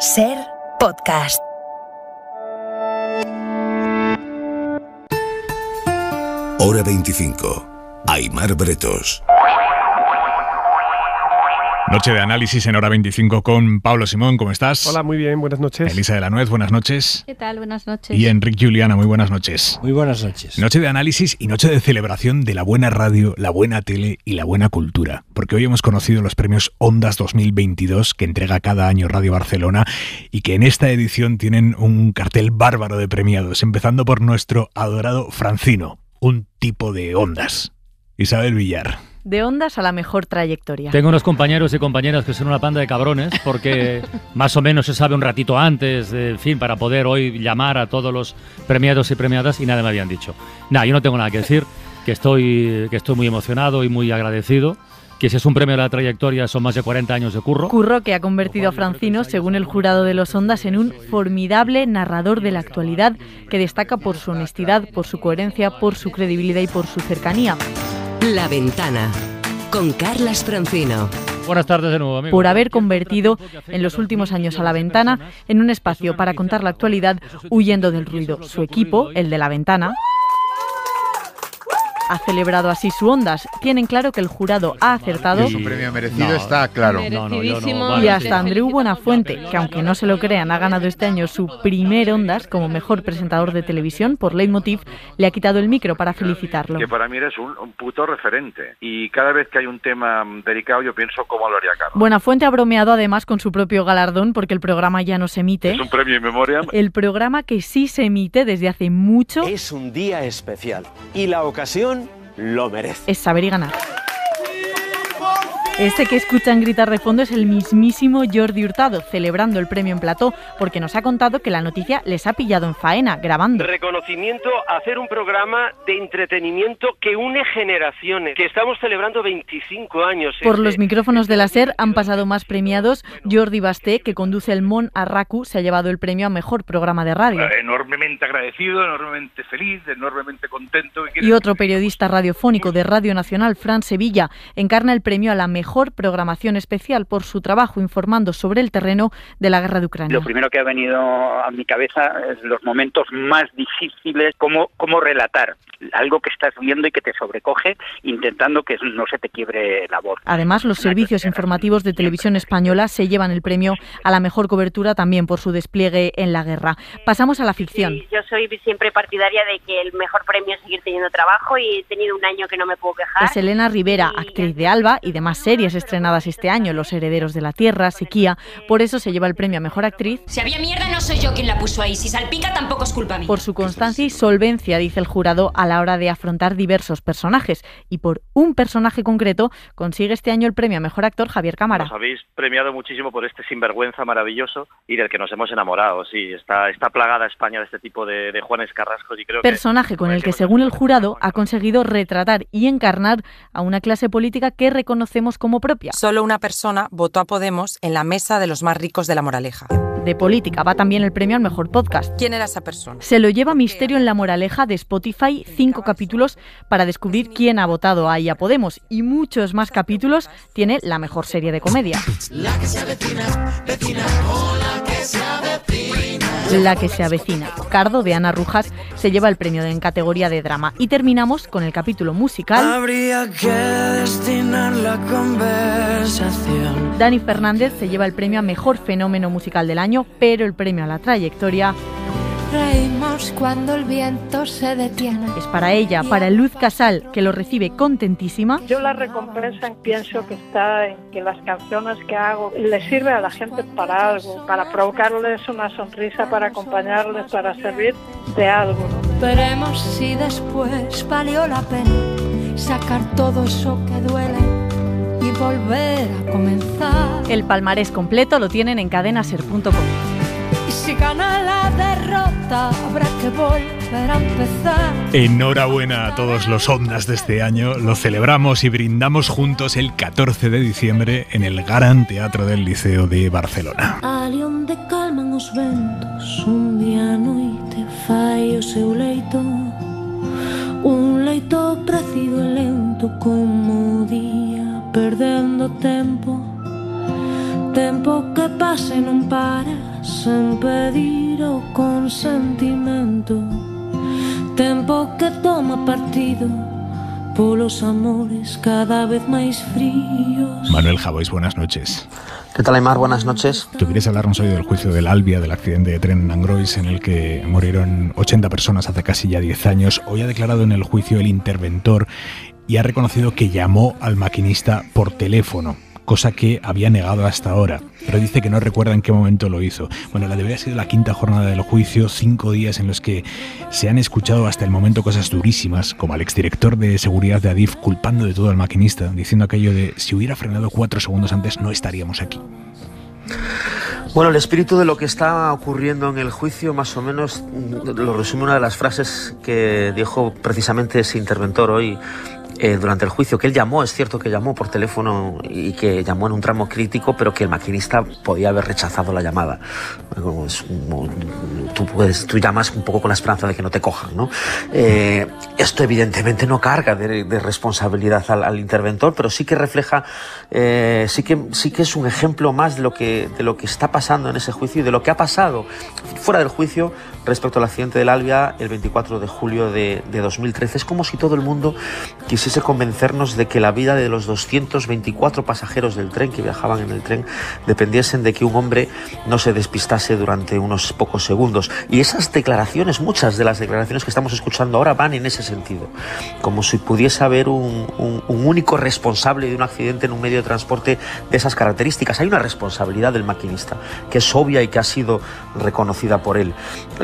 Ser podcast. Hora 25. Aymar Bretos. Noche de análisis en hora 25 con Pablo Simón, ¿cómo estás? Hola, muy bien, buenas noches. Elisa de la Nuez, buenas noches. ¿Qué tal? Buenas noches. Y Enrique Juliana, muy buenas noches. Muy buenas noches. Noche de análisis y noche de celebración de la buena radio, la buena tele y la buena cultura, porque hoy hemos conocido los premios Ondas 2022 que entrega cada año Radio Barcelona y que en esta edición tienen un cartel bárbaro de premiados, empezando por nuestro adorado Francino, un tipo de ondas. Isabel Villar de ondas a la mejor trayectoria. Tengo unos compañeros y compañeras que son una panda de cabrones porque más o menos se sabe un ratito antes, eh, en fin, para poder hoy llamar a todos los premiados y premiadas y nada me habían dicho. Nada, yo no tengo nada que decir, que estoy, que estoy muy emocionado y muy agradecido que si es un premio a la trayectoria son más de 40 años de curro. Curro que ha convertido a Francino, según el jurado de los Ondas, en un formidable narrador de la actualidad que destaca por su honestidad, por su coherencia, por su credibilidad y por su cercanía. La Ventana con Carlas Francino. Buenas tardes de nuevo, amigo. Por haber convertido en los últimos años a La Ventana en un espacio para contar la actualidad huyendo del ruido. Su equipo, el de La Ventana ha celebrado así su Ondas. Tienen claro que el jurado ha acertado. Y... Su premio merecido está claro. No, no, y hasta Andreu Buenafuente, que aunque no se lo crean, ha ganado este año su primer Ondas como mejor presentador de televisión por Leitmotiv, le ha quitado el micro para felicitarlo. Que para mí eres un, referente. Y cada vez que hay un tema delicado, yo pienso cómo lo haría Carlos. Buenafuente ha bromeado además con su propio galardón porque el programa ya no se emite. Es un premio en memoria. El programa que sí se emite desde hace mucho. Es un día especial. Y la ocasión lo merece. Es saber y ganar. Este que escuchan gritar de fondo es el mismísimo Jordi Hurtado, celebrando el premio en plató, porque nos ha contado que la noticia les ha pillado en faena, grabando. Reconocimiento hacer un programa de entretenimiento que une generaciones, que estamos celebrando 25 años. Por los este micrófonos de la SER han pasado más premiados. Jordi Basté, que conduce el Mon Arracu, se ha llevado el premio a Mejor Programa de Radio enormemente agradecido, enormemente feliz, enormemente contento. Y otro periodista radiofónico de Radio Nacional, Fran Sevilla, encarna el premio a la mejor programación especial por su trabajo informando sobre el terreno de la guerra de Ucrania. Lo primero que ha venido a mi cabeza es los momentos más difíciles, cómo, cómo relatar algo que estás viendo y que te sobrecoge, intentando que no se te quiebre la voz. Además, los servicios informativos de televisión española se llevan el premio a la mejor cobertura también por su despliegue en la guerra. Pasamos a la ficción yo soy siempre partidaria de que el mejor premio es seguir teniendo trabajo y he tenido un año que no me puedo quejar. Es Elena Rivera, actriz de Alba y demás series estrenadas este año, Los Herederos de la Tierra, Sequía. Por eso se lleva el premio a Mejor Actriz. Si había mierda no soy yo quien la puso ahí. Si salpica tampoco es culpa mía. Por su constancia y solvencia, dice el jurado, a la hora de afrontar diversos personajes. Y por un personaje concreto consigue este año el premio a Mejor Actor Javier Cámara. Nos habéis premiado muchísimo por este sinvergüenza maravilloso y del que nos hemos enamorado. Sí, está, está plagada España este tipo de, Juanes Carrasco. Y creo Personaje con el que, según el jurado, ha conseguido retratar y encarnar a una clase política que reconocemos como propia. Solo una persona votó a Podemos en la mesa de los más ricos de la Moraleja. De política va también el premio al mejor podcast. ¿Quién era esa persona? Se lo lleva Misterio en la Moraleja de Spotify, cinco capítulos para descubrir quién ha votado ahí a Podemos y muchos más capítulos tiene la mejor serie de comedia. La que vecina, o la que la que se avecina. Cardo de Ana Rujas se lleva el premio en categoría de drama. Y terminamos con el capítulo musical. Habría que destinar la conversación. Dani Fernández se lleva el premio a mejor fenómeno musical del año, pero el premio a la trayectoria Reímos cuando el viento se detiene. Es para ella, para Luz Casal, que lo recibe contentísima. Yo la recompensa pienso que está en que las canciones que hago le sirve a la gente para algo, para provocarles una sonrisa, para acompañarles, para servir de algo. Veremos si después valió la pena sacar todo eso que duele y volver a comenzar. El palmarés completo lo tienen en cadenaser.com si gana la derrota, habrá que volver a empezar. Enhorabuena a todos los ondas de este año. Lo celebramos y brindamos juntos el 14 de diciembre en el Gran Teatro del Liceo de Barcelona. de onde calman os ventos, un día noite fai o seu leito. Un leito precido e lento como día, perdendo tempo. Tempo que en un para pedir o toma partido los amores cada vez más fríos Manuel Javois, buenas noches ¿Qué tal, Aymar? Buenas noches. Tú quieres hablarnos hoy del juicio del Albia, del accidente de tren en Angrois, en el que murieron 80 personas hace casi ya 10 años. Hoy ha declarado en el juicio el interventor y ha reconocido que llamó al maquinista por teléfono cosa que había negado hasta ahora, pero dice que no recuerda en qué momento lo hizo. Bueno, la debería ser la quinta jornada del juicio, cinco días en los que se han escuchado hasta el momento cosas durísimas, como al exdirector de seguridad de Adif culpando de todo al maquinista, diciendo aquello de si hubiera frenado cuatro segundos antes no estaríamos aquí. Bueno, el espíritu de lo que está ocurriendo en el juicio, más o menos, lo resume una de las frases que dijo precisamente ese interventor hoy eh, durante el juicio, que él llamó, es cierto que llamó por teléfono y que llamó en un tramo crítico, pero que el maquinista podía haber rechazado la llamada. tú, puedes, llamas un poco con la esperanza de que no te cojan, ¿no? Eh, esto evidentemente no carga de, responsabilidad al, interventor, pero sí que refleja, eh, sí, que, sí que es un ejemplo más de lo, que, de lo que está pasando en ese juicio y de lo que ha pasado fuera del juicio respecto al accidente del Albia el 24 de julio de, 2013. Es como si todo el mundo quisiese convencernos de que la vida de los 224 pasajeros del tren que viajaban en el tren dependiesen de que un hombre no se despistase durante unos pocos segundos. Y esas declaraciones, muchas de las declaraciones que estamos escuchando ahora van en ese sentido, como si pudiese haber un, un único responsable de un accidente en un medio de transporte de esas características. Hay una responsabilidad del maquinista que es obvia y que ha sido reconocida por él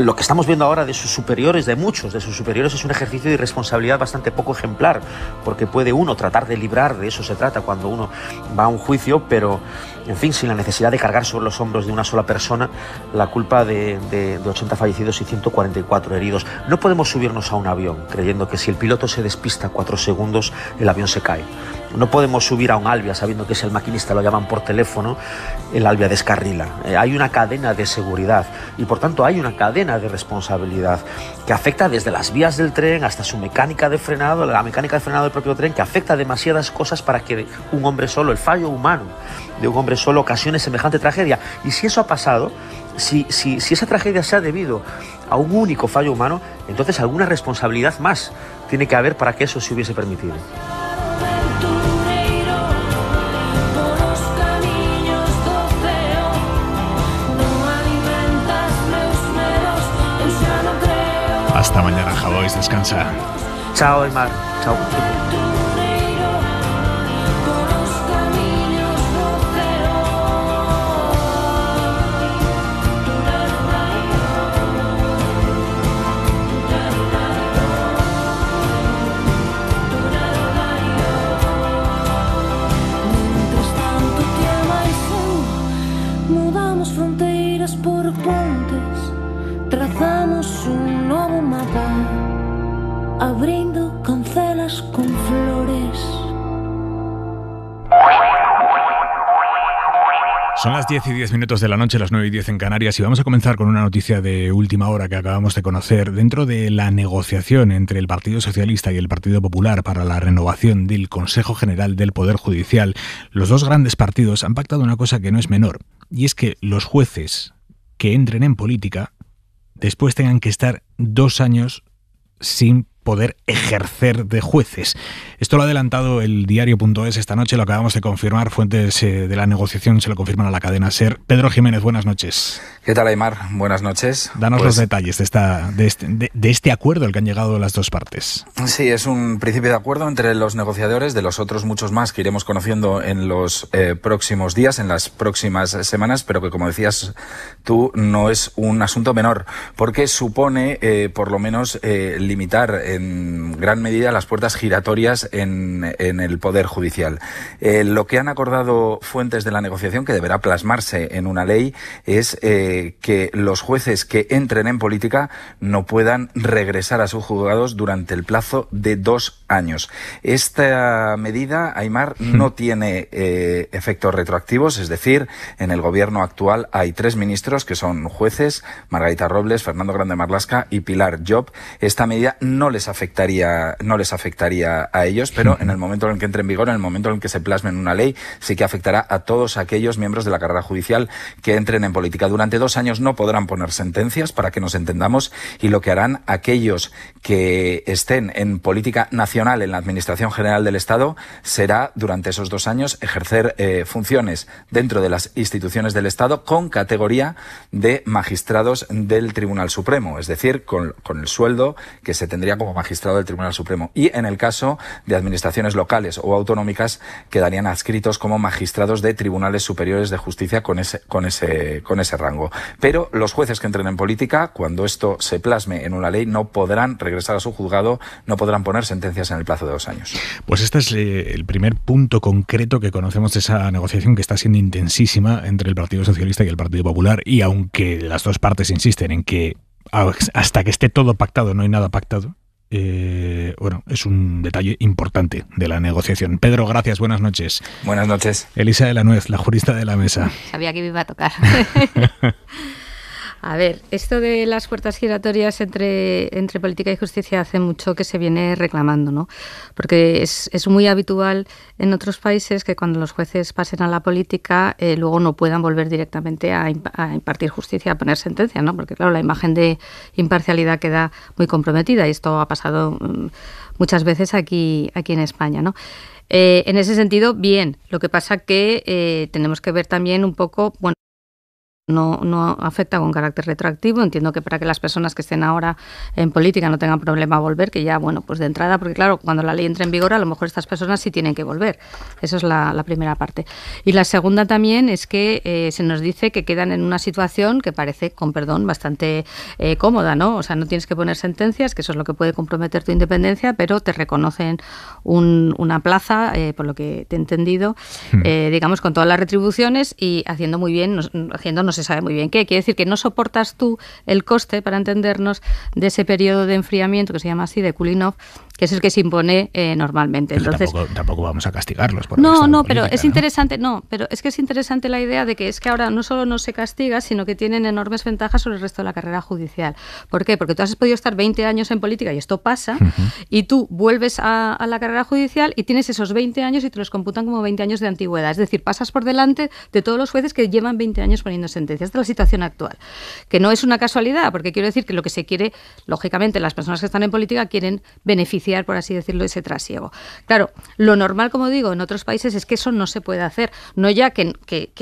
lo que estamos viendo ahora de sus superiores, de muchos de sus superiores, es un ejercicio de irresponsabilidad bastante poco ejemplar, porque puede uno tratar de librar, de eso se trata cuando uno va a un juicio, pero en fin, sin la necesidad de cargar sobre los hombros de una sola persona la culpa de, 80 fallecidos y 144 heridos. No podemos subirnos a un avión creyendo que si el piloto se despista cuatro segundos, el avión se cae. No podemos subir a un Albia sabiendo que es el maquinista, lo llaman por teléfono, el Albia descarrila. Eh, hay una cadena de seguridad y por tanto hay una cadena de responsabilidad que afecta desde las vías del tren hasta su mecánica de frenado, la mecánica de frenado del propio tren, que afecta demasiadas cosas para que un hombre solo, el fallo humano de un hombre solo, ocasione semejante tragedia. Y si eso ha pasado, si, si, si esa tragedia se ha debido a un único fallo humano, entonces alguna responsabilidad más tiene que haber para que eso se hubiese permitido. Hasta mañana, Javois. Descansa. Chao, Emar. Chao. Son las 10 y 10 minutos de la noche, las 9 y 10 en Canarias, y vamos a comenzar con una noticia de última hora que acabamos de conocer. Dentro de la negociación entre el Partido Socialista y el Partido Popular para la renovación del Consejo General del Poder Judicial, los dos grandes partidos han pactado una cosa que no es menor, y es que los jueces que entren en política después tengan que estar dos años sin poder ejercer de jueces. Esto lo ha adelantado el diario.es esta noche, lo acabamos de confirmar, fuentes eh, de la negociación se lo confirman a la cadena SER. Pedro Jiménez, buenas noches. ¿Qué tal, Aymar? Buenas noches. Danos pues los detalles de, esta, este, de, este, acuerdo al que han llegado las dos partes. Sí, es un principio de acuerdo entre los negociadores, de los otros muchos más que iremos conociendo en los eh, próximos días, en las próximas semanas, pero que, como decías tú, no es un asunto menor, porque supone, eh, por lo menos, limitar en gran medida las puertas giratorias en, el Poder Judicial. Eh, lo que han acordado fuentes de la negociación, que deberá plasmarse en una ley, es eh, que los jueces que entren en política no puedan regresar a sus juzgados durante el plazo de dos años. Esta medida, Aymar, no hmm. tiene eh, efectos retroactivos, es decir, en el gobierno actual hay tres ministros que son jueces, Margarita Robles, Fernando Grande Marlasca y Pilar Job. Esta medida no les afectaría, no les afectaría a ellos, pero hmm. en el momento en que entre en vigor, en el momento en que se plasmen en una ley, sí que afectará a todos aquellos miembros de la carrera judicial que entren en política. Durante dos años no podrán poner sentencias para que nos entendamos y lo que harán aquellos que estén en política nacional en la Administración General del Estado será, durante esos dos años, ejercer eh, funciones dentro de las instituciones del Estado con categoría de magistrados del Tribunal Supremo, es decir, con, con el sueldo que se tendría como magistrado del Tribunal Supremo. Y en el caso de administraciones locales o autonómicas, quedarían adscritos como magistrados de tribunales superiores de justicia con ese, con ese, con ese rango. Pero los jueces que entren en política, cuando esto se plasme en una ley, no podrán regresar a su juzgado, no podrán poner sentencias en el plazo de dos años. Pues este es eh, el primer punto concreto que conocemos de esa negociación que está siendo intensísima entre el Partido Socialista y el Partido Popular y aunque las dos partes insisten en que hasta que esté todo pactado no hay nada pactado, eh, bueno, es un detalle importante de la negociación. Pedro, gracias, buenas noches. Buenas noches. Elisa de la Nuez, la jurista de la mesa. Sabía que me iba a tocar. A ver, esto de las puertas giratorias entre, entre política y justicia hace mucho que se viene reclamando, ¿no? Porque es, muy habitual en otros países que cuando los jueces pasen a la política, eh, luego no puedan volver directamente a, impartir justicia, a poner sentencia, ¿no? Porque, claro, la imagen de imparcialidad queda muy comprometida y esto ha pasado mm, muchas veces aquí, aquí en España, ¿no? Eh, en ese sentido, bien. Lo que pasa que eh, tenemos que ver también un poco, bueno, no, no afecta con carácter retroactivo. Entiendo que para que las personas que estén ahora en política no tengan problema volver, que ya, bueno, pues de entrada, porque claro, cuando la ley entre en vigor, a lo mejor estas personas sí tienen que volver. Eso es la, primera parte. Y la segunda también es que eh, se nos dice que quedan en una situación que parece, con perdón, bastante eh, cómoda, ¿no? O sea, no tienes que poner sentencias, que eso es lo que puede comprometer tu independencia, pero te reconocen una plaza, eh, por lo que te he entendido, hmm. digamos, con todas las retribuciones y haciendo muy bien, haciéndonos se sabe muy bien qué. Quiere decir que no soportas tú el coste, para entendernos, de ese periodo de enfriamiento que se llama así, de cooling que es el que se impone eh, normalmente. Pero tampoco, vamos a castigarlos. Por no, no, pero es interesante, no, pero es que es interesante la idea de que es que ahora no solo no se castiga, sino que tienen enormes ventajas sobre el resto de la carrera judicial. ¿Por qué? Porque tú has podido estar 20 años en política y esto pasa, y tú vuelves a, la carrera judicial y tienes esos 20 años y te los computan como 20 años de antigüedad. Es decir, pasas por delante de todos los jueces que llevan 20 años poniendo sentencias. Esta es la situación actual, que no es una casualidad, porque quiero decir que lo que se quiere, lógicamente, las personas que están en política quieren beneficiar por así decirlo, ese trasiego. Claro, lo normal, como digo, en otros países es que eso no se puede hacer. No ya que,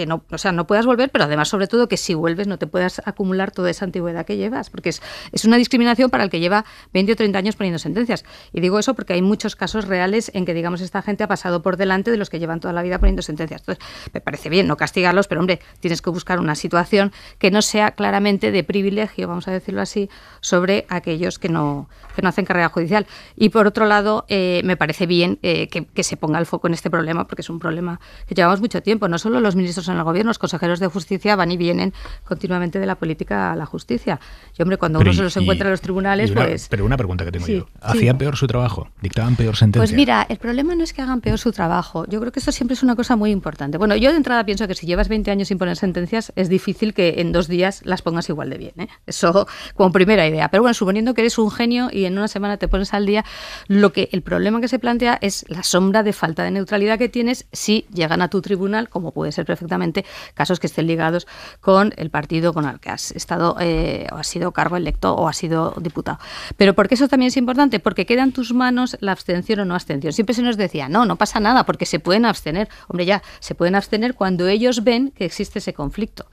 no, sea, no puedas volver, pero además, sobre todo, que si vuelves no te puedas acumular toda esa antigüedad que llevas, porque es, una discriminación para el que lleva 20 o 30 años poniendo sentencias. Y digo eso porque hay muchos casos reales en que, digamos, esta gente ha pasado por delante de los que llevan toda la vida poniendo sentencias. Entonces, me parece bien no castigarlos, pero hombre, tienes que buscar una situación que no sea claramente de privilegio, vamos a decirlo así, sobre aquellos que no, que no hacen carrera judicial. Y por otro lado, eh, me parece bien eh, que, se ponga el foco en este problema, porque es un problema que llevamos mucho tiempo. No solo los ministros en el gobierno, los consejeros de justicia van y vienen continuamente de la política a la justicia. Y hombre, cuando uno se los encuentra en los tribunales, pues. Pero una pregunta que tengo yo. ¿Hacían peor su trabajo? ¿Dictaban peor sentencias? Pues mira, el problema no es que hagan peor su trabajo. Yo creo que eso siempre es una cosa muy importante. Bueno, yo de entrada pienso que si llevas 20 años sin poner sentencias, es difícil que en dos días las pongas igual de bien. ¿eh? Eso como primera idea. Pero bueno, suponiendo que eres un genio y en una semana te pones al día, lo que el problema que se plantea es la sombra de falta de neutralidad que tienes si llegan a tu tribunal, como puede ser perfectamente casos que estén ligados con el partido con el que has estado eh, o has sido cargo electo o has sido diputado. Pero porque eso también es importante, porque queda en tus manos la abstención o no abstención. Siempre se nos decía, no, no pasa nada porque se pueden abstener. Hombre, ya, se pueden abstener cuando ellos ven que existe ese conflicto.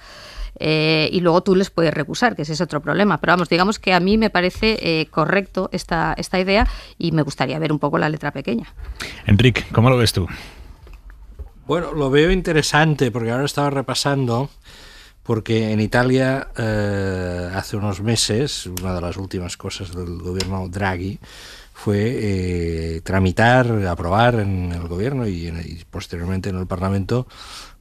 Eh, y luego tú les puedes recusar, que ese es otro problema. Pero vamos, digamos que a mí me parece eh, correcto esta, esta idea y me gustaría ver un poco la letra pequeña. Enrique, ¿cómo lo ves tú? Bueno, lo veo interesante porque ahora estaba repasando porque en Italia eh, hace unos meses, una de las últimas cosas del gobierno Draghi, fue eh, tramitar, aprobar en el gobierno y, posteriormente en el Parlamento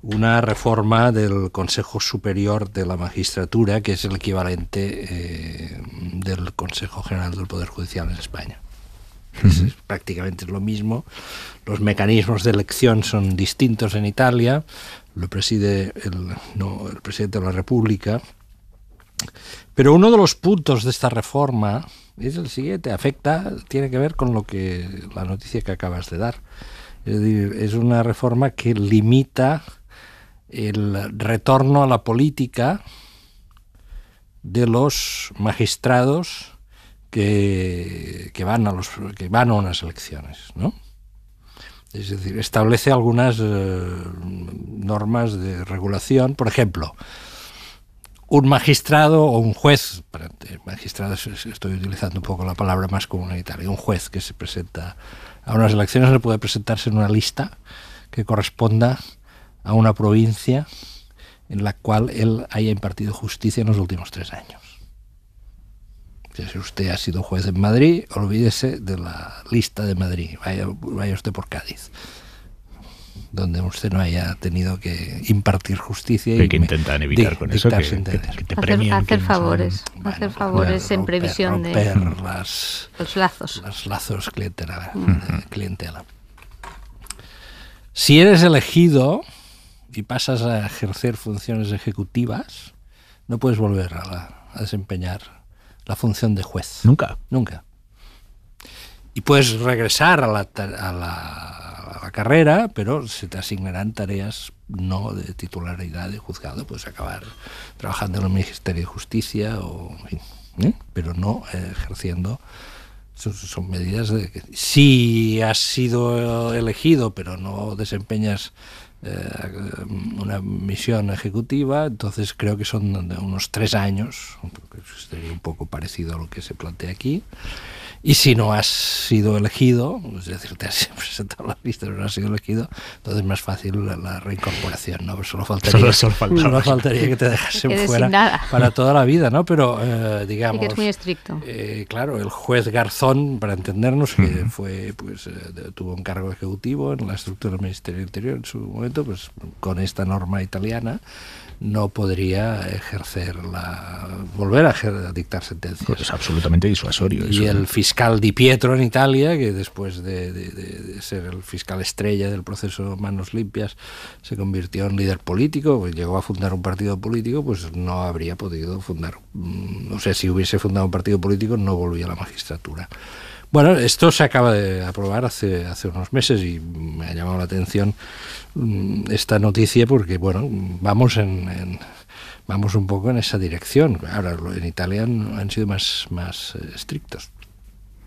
una reforma del Consejo Superior de la Magistratura, que es el equivalente eh, del Consejo General del Poder Judicial en España. es prácticamente lo mismo. Los mecanismos de elección son distintos en Italia. Lo preside el presidente de la República. Pero uno de los puntos de esta reforma es el siguiente, afecta, tiene que ver con lo que la noticia que acabas de dar. Es una reforma que limita el retorno a la política de los magistrados que, van a los que van a unas elecciones, ¿no? Es decir, establece algunas eh, normas de regulación, por ejemplo, un magistrado o un juez, eh, magistrado estoy utilizando un poco la palabra más comunitaria, un juez que se presenta a unas elecciones no puede presentarse en una lista que corresponda a una provincia en la cual él haya impartido justicia en los últimos tres años. Si usted ha sido juez en Madrid, olvídese de la lista de Madrid, vaya, vaya usted por Cádiz donde usted no haya tenido que impartir justicia. y que intentan evitar con eso, Hacer, favores, hacer pues favores en previsión de... los lazos. Los lazos clientela, Si eres elegido y pasas a ejercer funciones ejecutivas, no puedes volver a, desempeñar la función de juez. Nunca. Nunca. Y puedes regresar a la carrera, pero se te asignarán tareas no de titularidad de juzgado, puedes acabar trabajando en el Ministerio de Justicia o ¿eh? pero no ejerciendo son, medidas de si has sido elegido pero no desempeñas eh, una misión ejecutiva, entonces creo que son unos tres años, sería un poco parecido a lo que se plantea aquí. Y si no has sido elegido, es decir, te has presentado a la lista pero no has sido elegido, entonces es más fácil la, reincorporación, ¿no? solo faltaría, que te dejasen fuera para toda la vida, ¿no? Pero, digamos... Eh, que es muy estricto. Eh, claro, el juez Garzón, para entendernos, que fue, pues, eh, tuvo un cargo ejecutivo en la estructura del Ministerio del Interior en su momento, pues, con esta norma italiana, no podría ejercer la volver a, a dictar sentencias. Pues es absolutamente disuasorio. Y el fiscal Di Pietro en Italia, que después de, ser el fiscal estrella del proceso Manos Limpias, se convirtió en líder político, pues llegó a fundar un partido político, pues no habría podido fundar, mm, o sea, si hubiese fundado un partido político no volvía a la magistratura. Bueno, esto se acaba de aprobar hace, hace unos meses y me ha llamado la atención mm, esta noticia porque, bueno, vamos vamos un poco en esa dirección. Ahora, en Italia han sido más, más eh, estrictos.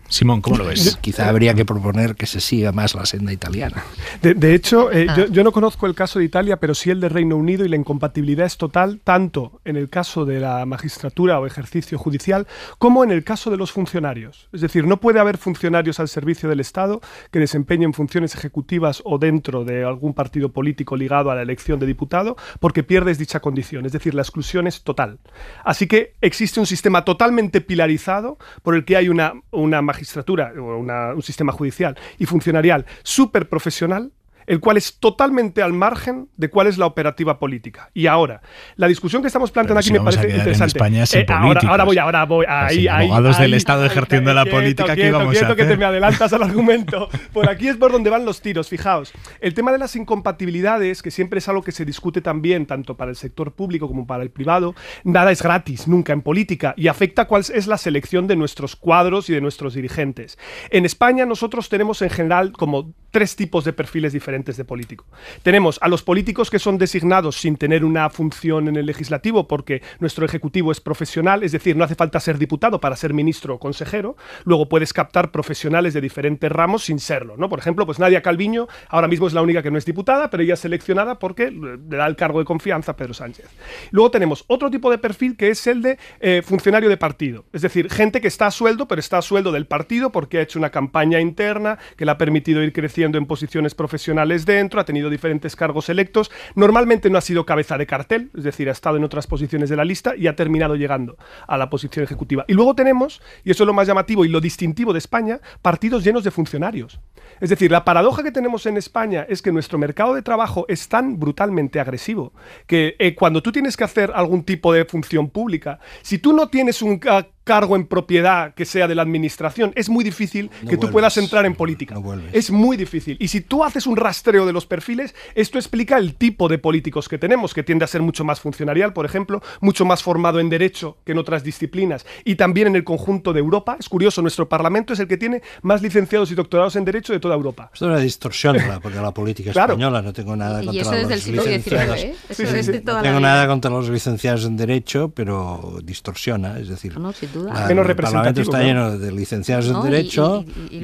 Simón, ¿cómo lo ves? Quizá habría que proponer que se siga más la senda italiana. De, hecho, eh, ah. yo, no conozco el caso de Italia, pero sí el de Reino Unido y la incompatibilidad es total, tanto en el caso de la magistratura o ejercicio judicial, como en el caso de los funcionarios. Es decir, no puede haber funcionarios al servicio del Estado que desempeñen funciones ejecutivas o dentro de algún partido político ligado a la elección de diputado, porque pierdes dicha condición. Es decir, la exclusión es total. Así que existe un sistema totalmente pilarizado por el que hay una, una magistratura magistratura o un sistema judicial y funcionarial super profesional, el cual es totalmente al margen de cuál es la operativa política. Y ahora, la discusión que estamos planteando aquí me parece interesante. En España sin eh, ahora, voy, ahora voy. Ahí, ahí, abogados del Estado ejerciendo la política ¿qué vamos a hacer. que te me adelantas al argumento. Por aquí es por donde van los tiros, fijaos. El tema de las incompatibilidades, que siempre es algo que se discute también, tanto para el sector público como para el privado, nada es gratis, nunca en política, y afecta cuál es la selección de nuestros cuadros y de nuestros dirigentes. En España nosotros tenemos en general como tres tipos de perfiles diferentes de político. Tenemos a los políticos que son designados sin tener una función en el legislativo porque nuestro ejecutivo es profesional, es decir, no hace falta ser diputado para ser ministro o consejero. Luego puedes captar profesionales de diferentes ramos sin serlo, ¿no? Por ejemplo, pues Nadia Calviño ahora mismo es la única que no es diputada, pero ella es seleccionada porque le da el cargo de confianza a Pedro Sánchez. Luego tenemos otro tipo de perfil que es el de eh, funcionario de partido, es decir, gente que está a sueldo, pero está a sueldo del partido porque ha hecho una campaña interna que le ha permitido ir creciendo en posiciones profesionales dentro, ha tenido diferentes cargos electos. Normalmente no ha sido cabeza de cartel, es decir, ha estado en otras posiciones de la lista y ha terminado llegando a la posición ejecutiva. Y luego tenemos, y eso es lo más llamativo y lo distintivo de España, partidos llenos de funcionarios. Es decir, la paradoja que tenemos en España es que nuestro mercado de trabajo es tan brutalmente agresivo que eh, cuando tú tienes que hacer algún tipo de función pública, si tú no tienes un ah, cargo en propiedad que sea de la administración, es muy difícil que tú puedas entrar en política. es muy difícil. Y si tú haces un rastreo de los perfiles, esto explica el tipo de políticos que tenemos, que tiende a ser mucho más funcionarial, por ejemplo, mucho más formado en derecho que en otras disciplinas y también en el conjunto de Europa. Es curioso, nuestro Parlamento es el que tiene más licenciados y doctorados en derecho de toda Europa. Esto es una distorsión porque la política española, no tengo nada contra los licenciados. No tengo nada contra los licenciados en derecho, pero distorsiona, es decir, el Parlamento está lleno de licenciados en Derecho y,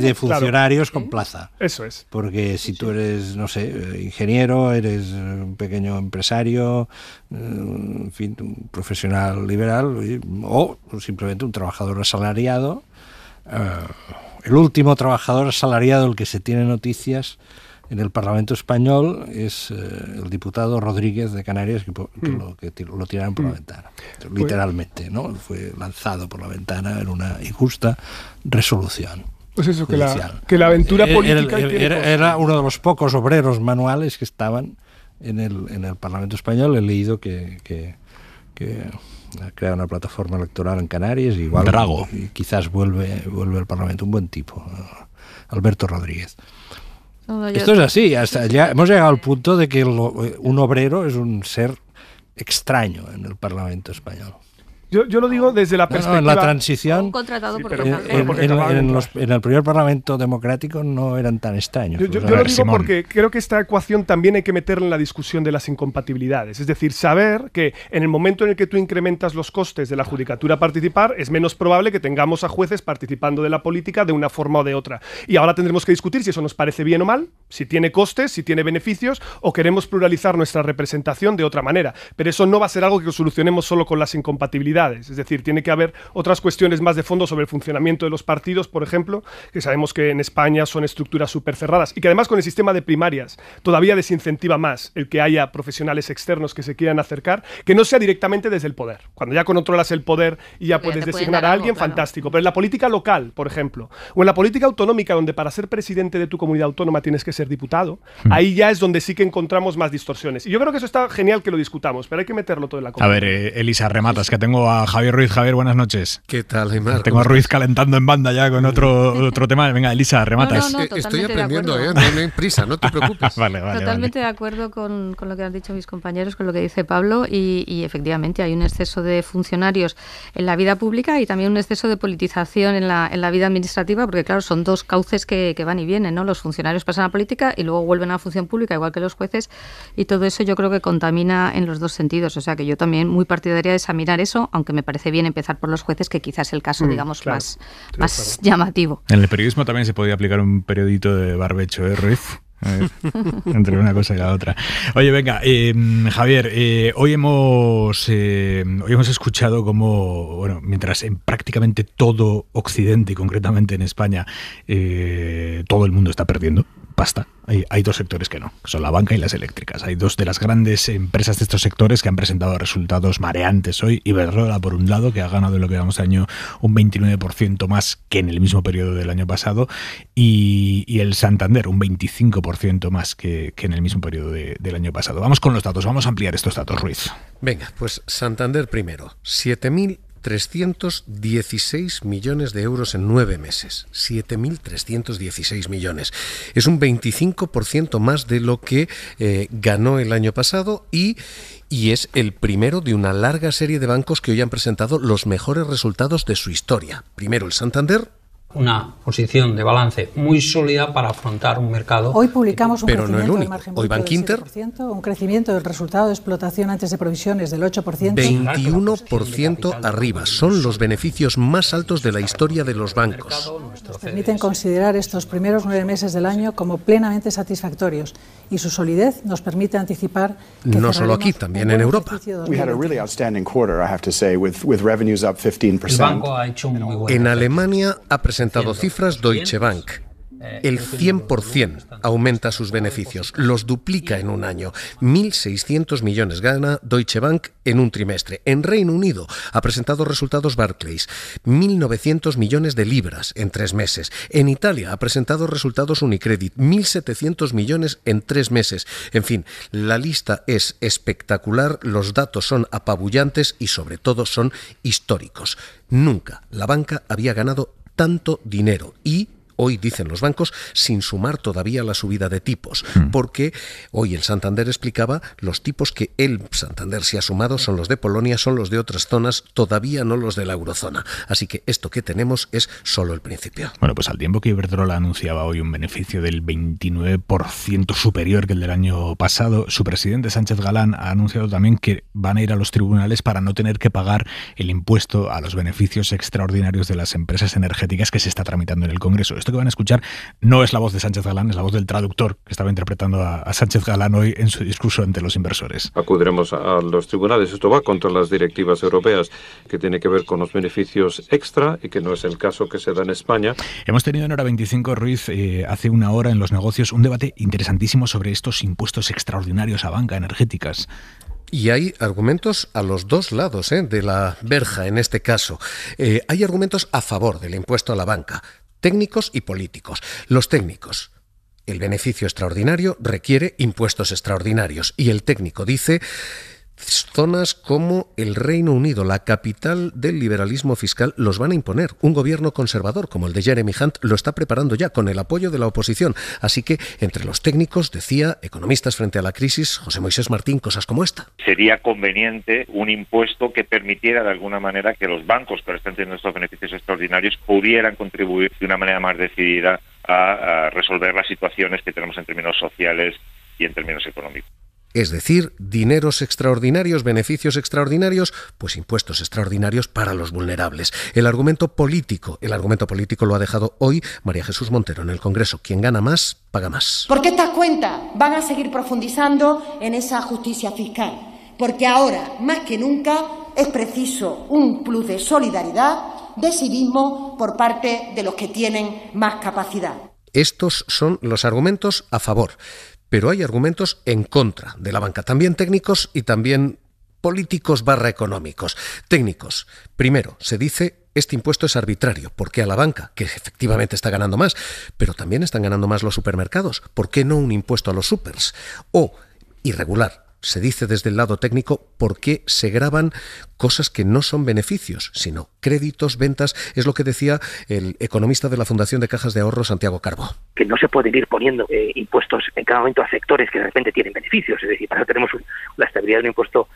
de, funcionarios con plaza. Eso es. Porque si tú eres, no sé, eh, ingeniero, eres eh, un pequeño empresario, eh, fin, un profesional liberal o simplemente un trabajador asalariado, el último trabajador asalariado del que se tiene noticias en el Parlamento español es eh, el diputado Rodríguez de Canarias que, mm. lo, que lo, tiraron por la mm. ventana, pues literalmente, ¿no? Fue lanzado por la ventana en una injusta resolución. Pues eso, que la, que la aventura política... Era, uno de los pocos obreros manuales que estaban en el, en el Parlamento español. He leído que, que, ha creado una plataforma electoral en Canarias. Y igual, quizás vuelve, vuelve al Parlamento un buen tipo, Alberto Rodríguez. Esto es así, hasta ya hemos llegado al punto de que lo, eh, un obrero es un ser extraño en el Parlamento español. Yo, lo digo desde la perspectiva. No, en la transición. en, el primer Parlamento democrático no eran tan extraños. Yo, pues, lo digo porque creo que esta ecuación también hay que meterla en la discusión de las incompatibilidades. Es decir, saber que en el momento en el que tú incrementas los costes de la judicatura participar, es menos probable que tengamos a jueces participando de la política de una forma o de otra. Y ahora tendremos que discutir si eso nos parece bien o mal, si tiene costes, si tiene beneficios, o queremos pluralizar nuestra representación de otra manera. Pero eso no va a ser algo que solucionemos solo con las incompatibilidades es decir, tiene que haber otras cuestiones más de fondo sobre el funcionamiento de los partidos, por ejemplo, que sabemos que en España son estructuras súper cerradas y que además con el sistema de primarias todavía desincentiva más el que haya profesionales externos que se quieran acercar, que no sea directamente desde el poder. Cuando ya controlas el poder y ya, puedes designar a alguien, fantástico. Pero en la política local, por ejemplo, o en la política autonómica, donde para ser presidente de tu comunidad autónoma tienes que ser diputado, hmm. ahí ya es donde sí que encontramos más distorsiones. Y yo creo que eso está genial que lo discutamos, pero hay que meterlo todo en la comunidad. A ver, eh, Elisa, rematas, que tengo Javier Ruiz. Javier, buenas noches. ¿Qué tal, Tengo a Ruiz calentando en banda ya con otro, otro tema. Venga, Elisa, rematas. Eh, estoy aprendiendo, ¿eh? No, hay prisa, no te preocupes. vale, vale, totalmente de acuerdo con, lo que han dicho mis compañeros, con lo que dice Pablo, y, efectivamente hay un exceso de funcionarios en la vida pública y también un exceso de politización en la, vida administrativa, porque claro, son dos cauces que, que van y vienen, ¿no? Los funcionarios pasan a política y luego vuelven a la función pública, igual que los jueces, y todo eso yo creo que contamina en los dos sentidos. O sea que yo también muy partidaria de examinar eso, aunque aunque me parece bien empezar por los jueces, que quizás es el caso, mm, digamos, más, llamativo. En el periodismo también se podía aplicar un periodito de barbecho, ¿eh, entre una cosa y la otra. Oye, venga, em, Javier, eh, hoy hemos em, hoy hemos escuchado cómo, bueno, mientras en prácticamente todo Occidente y concretamente en España, eh, todo el mundo está perdiendo, basta. Hay, dos sectores que no, que son la banca y las eléctricas. Hay dos de las grandes empresas de estos sectores que han presentado resultados mareantes hoy. Iberdrola, por un lado, que ha ganado en lo que vamos este año un 29% más que en el mismo periodo del año pasado, y, el Santander, un 25% más que, en el mismo periodo del año pasado. Vamos con los datos, vamos a ampliar estos datos, Ruiz. Venga, pues Santander primero, 7.000 316 millones de euros en nueve meses. 7.316 millones. Es un 25% más de lo que eh, ganó el año pasado y, y es el primero de una larga serie de bancos que hoy han presentado los mejores resultados de su historia. Primero el Santander, una posición de balance muy sólida para afrontar un mercado. Hoy publicamos un pero crecimiento no el único. Hoy Bank Inter, un crecimiento del resultado de explotación antes de provisiones del 8%. 21% arriba. Son los beneficios más altos de la historia de los bancos. permiten considerar estos primeros nueve meses del año como plenamente satisfactorios y su solidez nos permite anticipar. Que no solo aquí, también en Europa. En Alemania ha presentado presentado cifras Deutsche Bank. Eh, El 100% aumenta sus beneficios, los duplica en un año. 1.600 millones gana Deutsche Bank en un trimestre. En Reino Unido ha presentado resultados Barclays, 1.900 millones de libras en tres meses. En Italia ha presentado resultados Unicredit, 1.700 millones en tres meses. En fin, la lista es espectacular, los datos son apabullantes y sobre todo son históricos. Nunca la banca había ganado tanto dinero y hoy dicen los bancos, sin sumar todavía la subida de tipos, hmm. porque hoy el Santander explicaba los tipos que el Santander se ha sumado son los de Polonia, son los de otras zonas, todavía no los de la eurozona. Así que esto que tenemos es solo el principio. Bueno, pues al tiempo que Iberdrola anunciaba hoy un beneficio del 29% superior que el del año pasado, su presidente Sánchez Galán ha anunciado también que van a ir a los tribunales para no tener que pagar el impuesto a los beneficios extraordinarios de las empresas energéticas que se está tramitando en el Congreso esto que van a escuchar no es la voz de Sánchez Galán, es la voz del traductor que estaba interpretando a, Sánchez Galán hoy en su discurso ante los inversores. Acudiremos a los tribunales. Esto va contra las directivas europeas que tiene que ver con los beneficios extra y que no es el caso que se da en España. Hemos tenido en hora 25, Ruiz, eh, hace una hora en los negocios un debate interesantísimo sobre estos impuestos extraordinarios a banca energéticas. Y hay argumentos a los dos lados eh, de la verja en este caso. Eh, hay argumentos a favor del impuesto a la banca técnicos y políticos. Los técnicos. El beneficio extraordinario requiere impuestos extraordinarios y el técnico dice zonas como el Reino Unido, la capital del liberalismo fiscal, los van a imponer. Un gobierno conservador como el de Jeremy Hunt lo está preparando ya con el apoyo de la oposición. Así que entre los técnicos, decía, economistas frente a la crisis, José Moisés Martín, cosas como esta. Sería conveniente un impuesto que permitiera de alguna manera que los bancos que están teniendo estos beneficios extraordinarios pudieran contribuir de una manera más decidida a, a resolver las situaciones que tenemos en términos sociales y en términos económicos es decir, dineros extraordinarios, beneficios extraordinarios, pues impuestos extraordinarios para los vulnerables. El argumento político, el argumento político lo ha dejado hoy María Jesús Montero en el Congreso. Quien gana más, paga más. Porque estas cuentas van a seguir profundizando en esa justicia fiscal. Porque ahora, más que nunca, es preciso un plus de solidaridad, de civismo por parte de los que tienen más capacidad. Estos son los argumentos a favor pero hay argumentos en contra de la banca, también técnicos y también políticos barra económicos. Técnicos. Primero, se dice este impuesto es arbitrario. ¿por qué a la banca, que efectivamente está ganando más, pero también están ganando más los supermercados? ¿Por qué no un impuesto a los supers? O irregular se dice desde el lado técnico por qué se graban cosas que no son beneficios, sino créditos, ventas. Es lo que decía el economista de la Fundación de Cajas de Ahorro, Santiago Carbo. Que no se pueden ir poniendo eh, impuestos en cada momento a sectores que de repente tienen beneficios. Es decir, para eso tenemos la estabilidad de un impuesto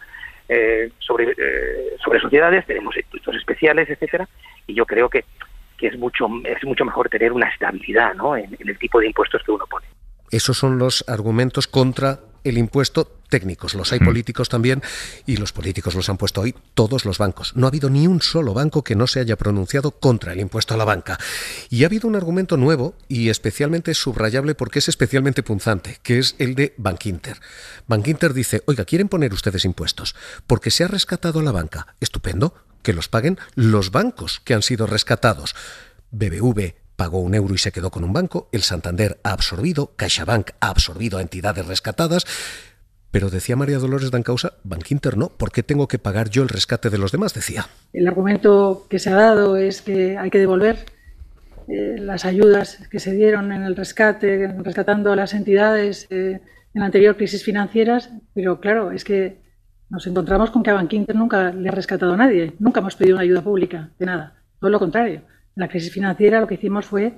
eh, sobre, eh, sobre sociedades, tenemos impuestos especiales, etcétera. Y yo creo que, que es, mucho, es mucho mejor tener una estabilidad ¿no? en el tipo de impuestos que uno pone. Esos son los argumentos contra el impuesto técnicos, los hay mm. políticos también y los políticos los han puesto hoy todos los bancos. No ha habido ni un solo banco que no se haya pronunciado contra el impuesto a la banca. Y ha habido un argumento nuevo y especialmente subrayable porque es especialmente punzante, que es el de Bankinter. Bankinter dice, oiga, ¿quieren poner ustedes impuestos? Porque se ha rescatado la banca. Estupendo, que los paguen los bancos que han sido rescatados. BBV, pagó un euro y se quedó con un banco, el Santander ha absorbido, CaixaBank ha absorbido a entidades rescatadas pero decía María Dolores Dancausa, Bankinter no, ¿por qué tengo que pagar yo el rescate de los demás? Decía. El argumento que se ha dado es que hay que devolver eh, las ayudas que se dieron en el rescate, rescatando a las entidades eh, en la anterior crisis financieras, pero claro, es que nos encontramos con que a Bankinter nunca le ha rescatado a nadie, nunca hemos pedido una ayuda pública, de nada, todo lo contrario. En la crisis financiera lo que hicimos fue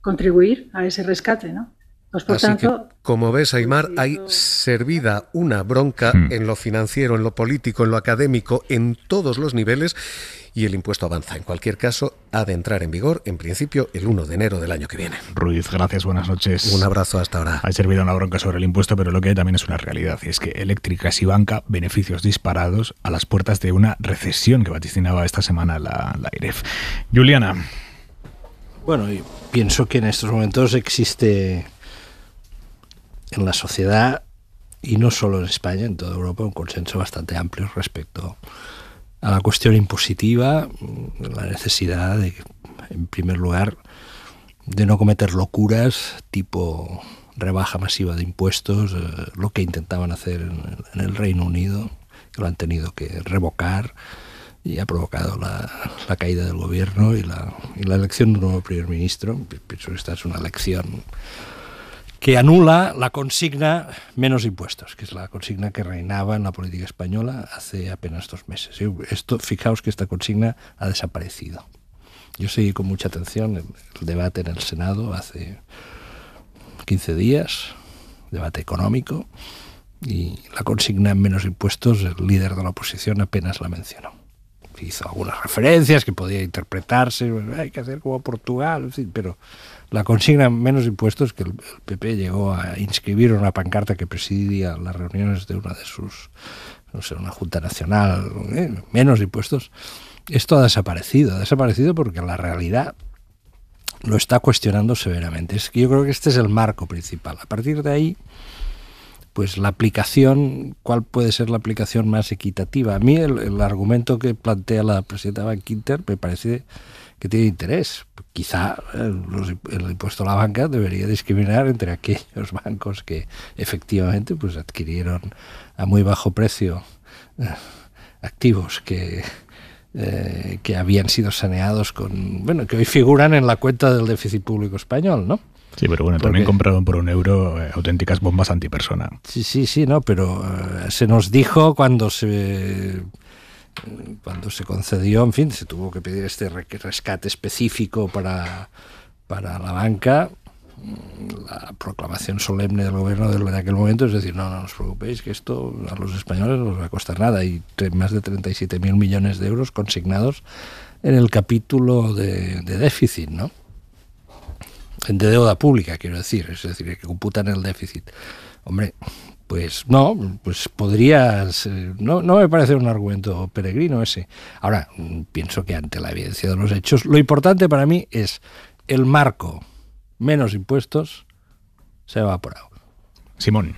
contribuir a ese rescate, ¿no? Pues Así que, como ves, Aymar, hay servida una bronca hmm. en lo financiero, en lo político, en lo académico, en todos los niveles, y el impuesto avanza. En cualquier caso, ha de entrar en vigor, en principio, el 1 de enero del año que viene. Ruiz, gracias, buenas noches. Un abrazo hasta ahora. Hay servido una bronca sobre el impuesto, pero lo que hay también es una realidad, y es que eléctricas y banca, beneficios disparados a las puertas de una recesión que vaticinaba esta semana la, la IREF. Juliana. Bueno, y pienso que en estos momentos existe en la sociedad y no solo en España, en toda Europa, un consenso bastante amplio respecto a la cuestión impositiva, mm, la necesidad de, en primer lugar, de no cometer locuras tipo rebaja masiva de impuestos, eh, lo que intentaban hacer en, el Reino Unido, que lo han tenido que revocar y ha provocado la, caída del gobierno y la, elección de un nuevo primer ministro. Pienso que esta es una elección que anula la consigna menos impuestos, que es la consigna que reinaba en la política española hace apenas dos meses. Esto, fijaos que esta consigna ha desaparecido. Yo seguí con mucha atención el, debate en el Senado hace 15 días, debate económico, y la consigna menos impuestos, el líder de la oposición apenas la mencionó hizo algunas referencias que podía interpretarse, hay que hacer como Portugal, pero la consigna menos impuestos que el, PP llegó a inscribir en una pancarta que presidía las reuniones de una de sus, no sé, una Junta Nacional, ¿eh? menos impuestos, esto ha desaparecido, ha desaparecido porque la realidad lo está cuestionando severamente. Es que yo creo que este es el marco principal. A partir de ahí pues la aplicación, ¿cuál puede ser la aplicación más equitativa? A mí el, argumento que plantea la presidenta Bank Inter me parece que tiene interés. Quizá eh, el impuesto a la banca debería discriminar entre aquellos bancos que efectivamente pues adquirieron a muy bajo precio eh, activos que, eh, que habían sido saneados con, bueno, que hoy figuran en la cuenta del déficit público español, ¿no? Sí, pero bueno, también compraron por un euro eh, auténticas bombas antipersona. Sí, sí, sí, no, pero eh, se nos dijo cuando se cuando se concedió, en fin, se tuvo que pedir este rescate específico para, la banca, mm, la proclamación solemne del gobierno de aquel momento es decir, no, no os preocupéis, que esto a los españoles no os va a costar nada. Y más de 37.000 millones de euros consignados en el capítulo de déficit, ¿no? de deuda pública, quiero decir, es decir, que computan el déficit. Hombre, pues no, pues podría eh, No, no me parece un argumento peregrino ese. Ahora, mm, pienso que ante la evidencia de los hechos, lo importante para mí es el marco. Menos impuestos se ha evaporado. Simón.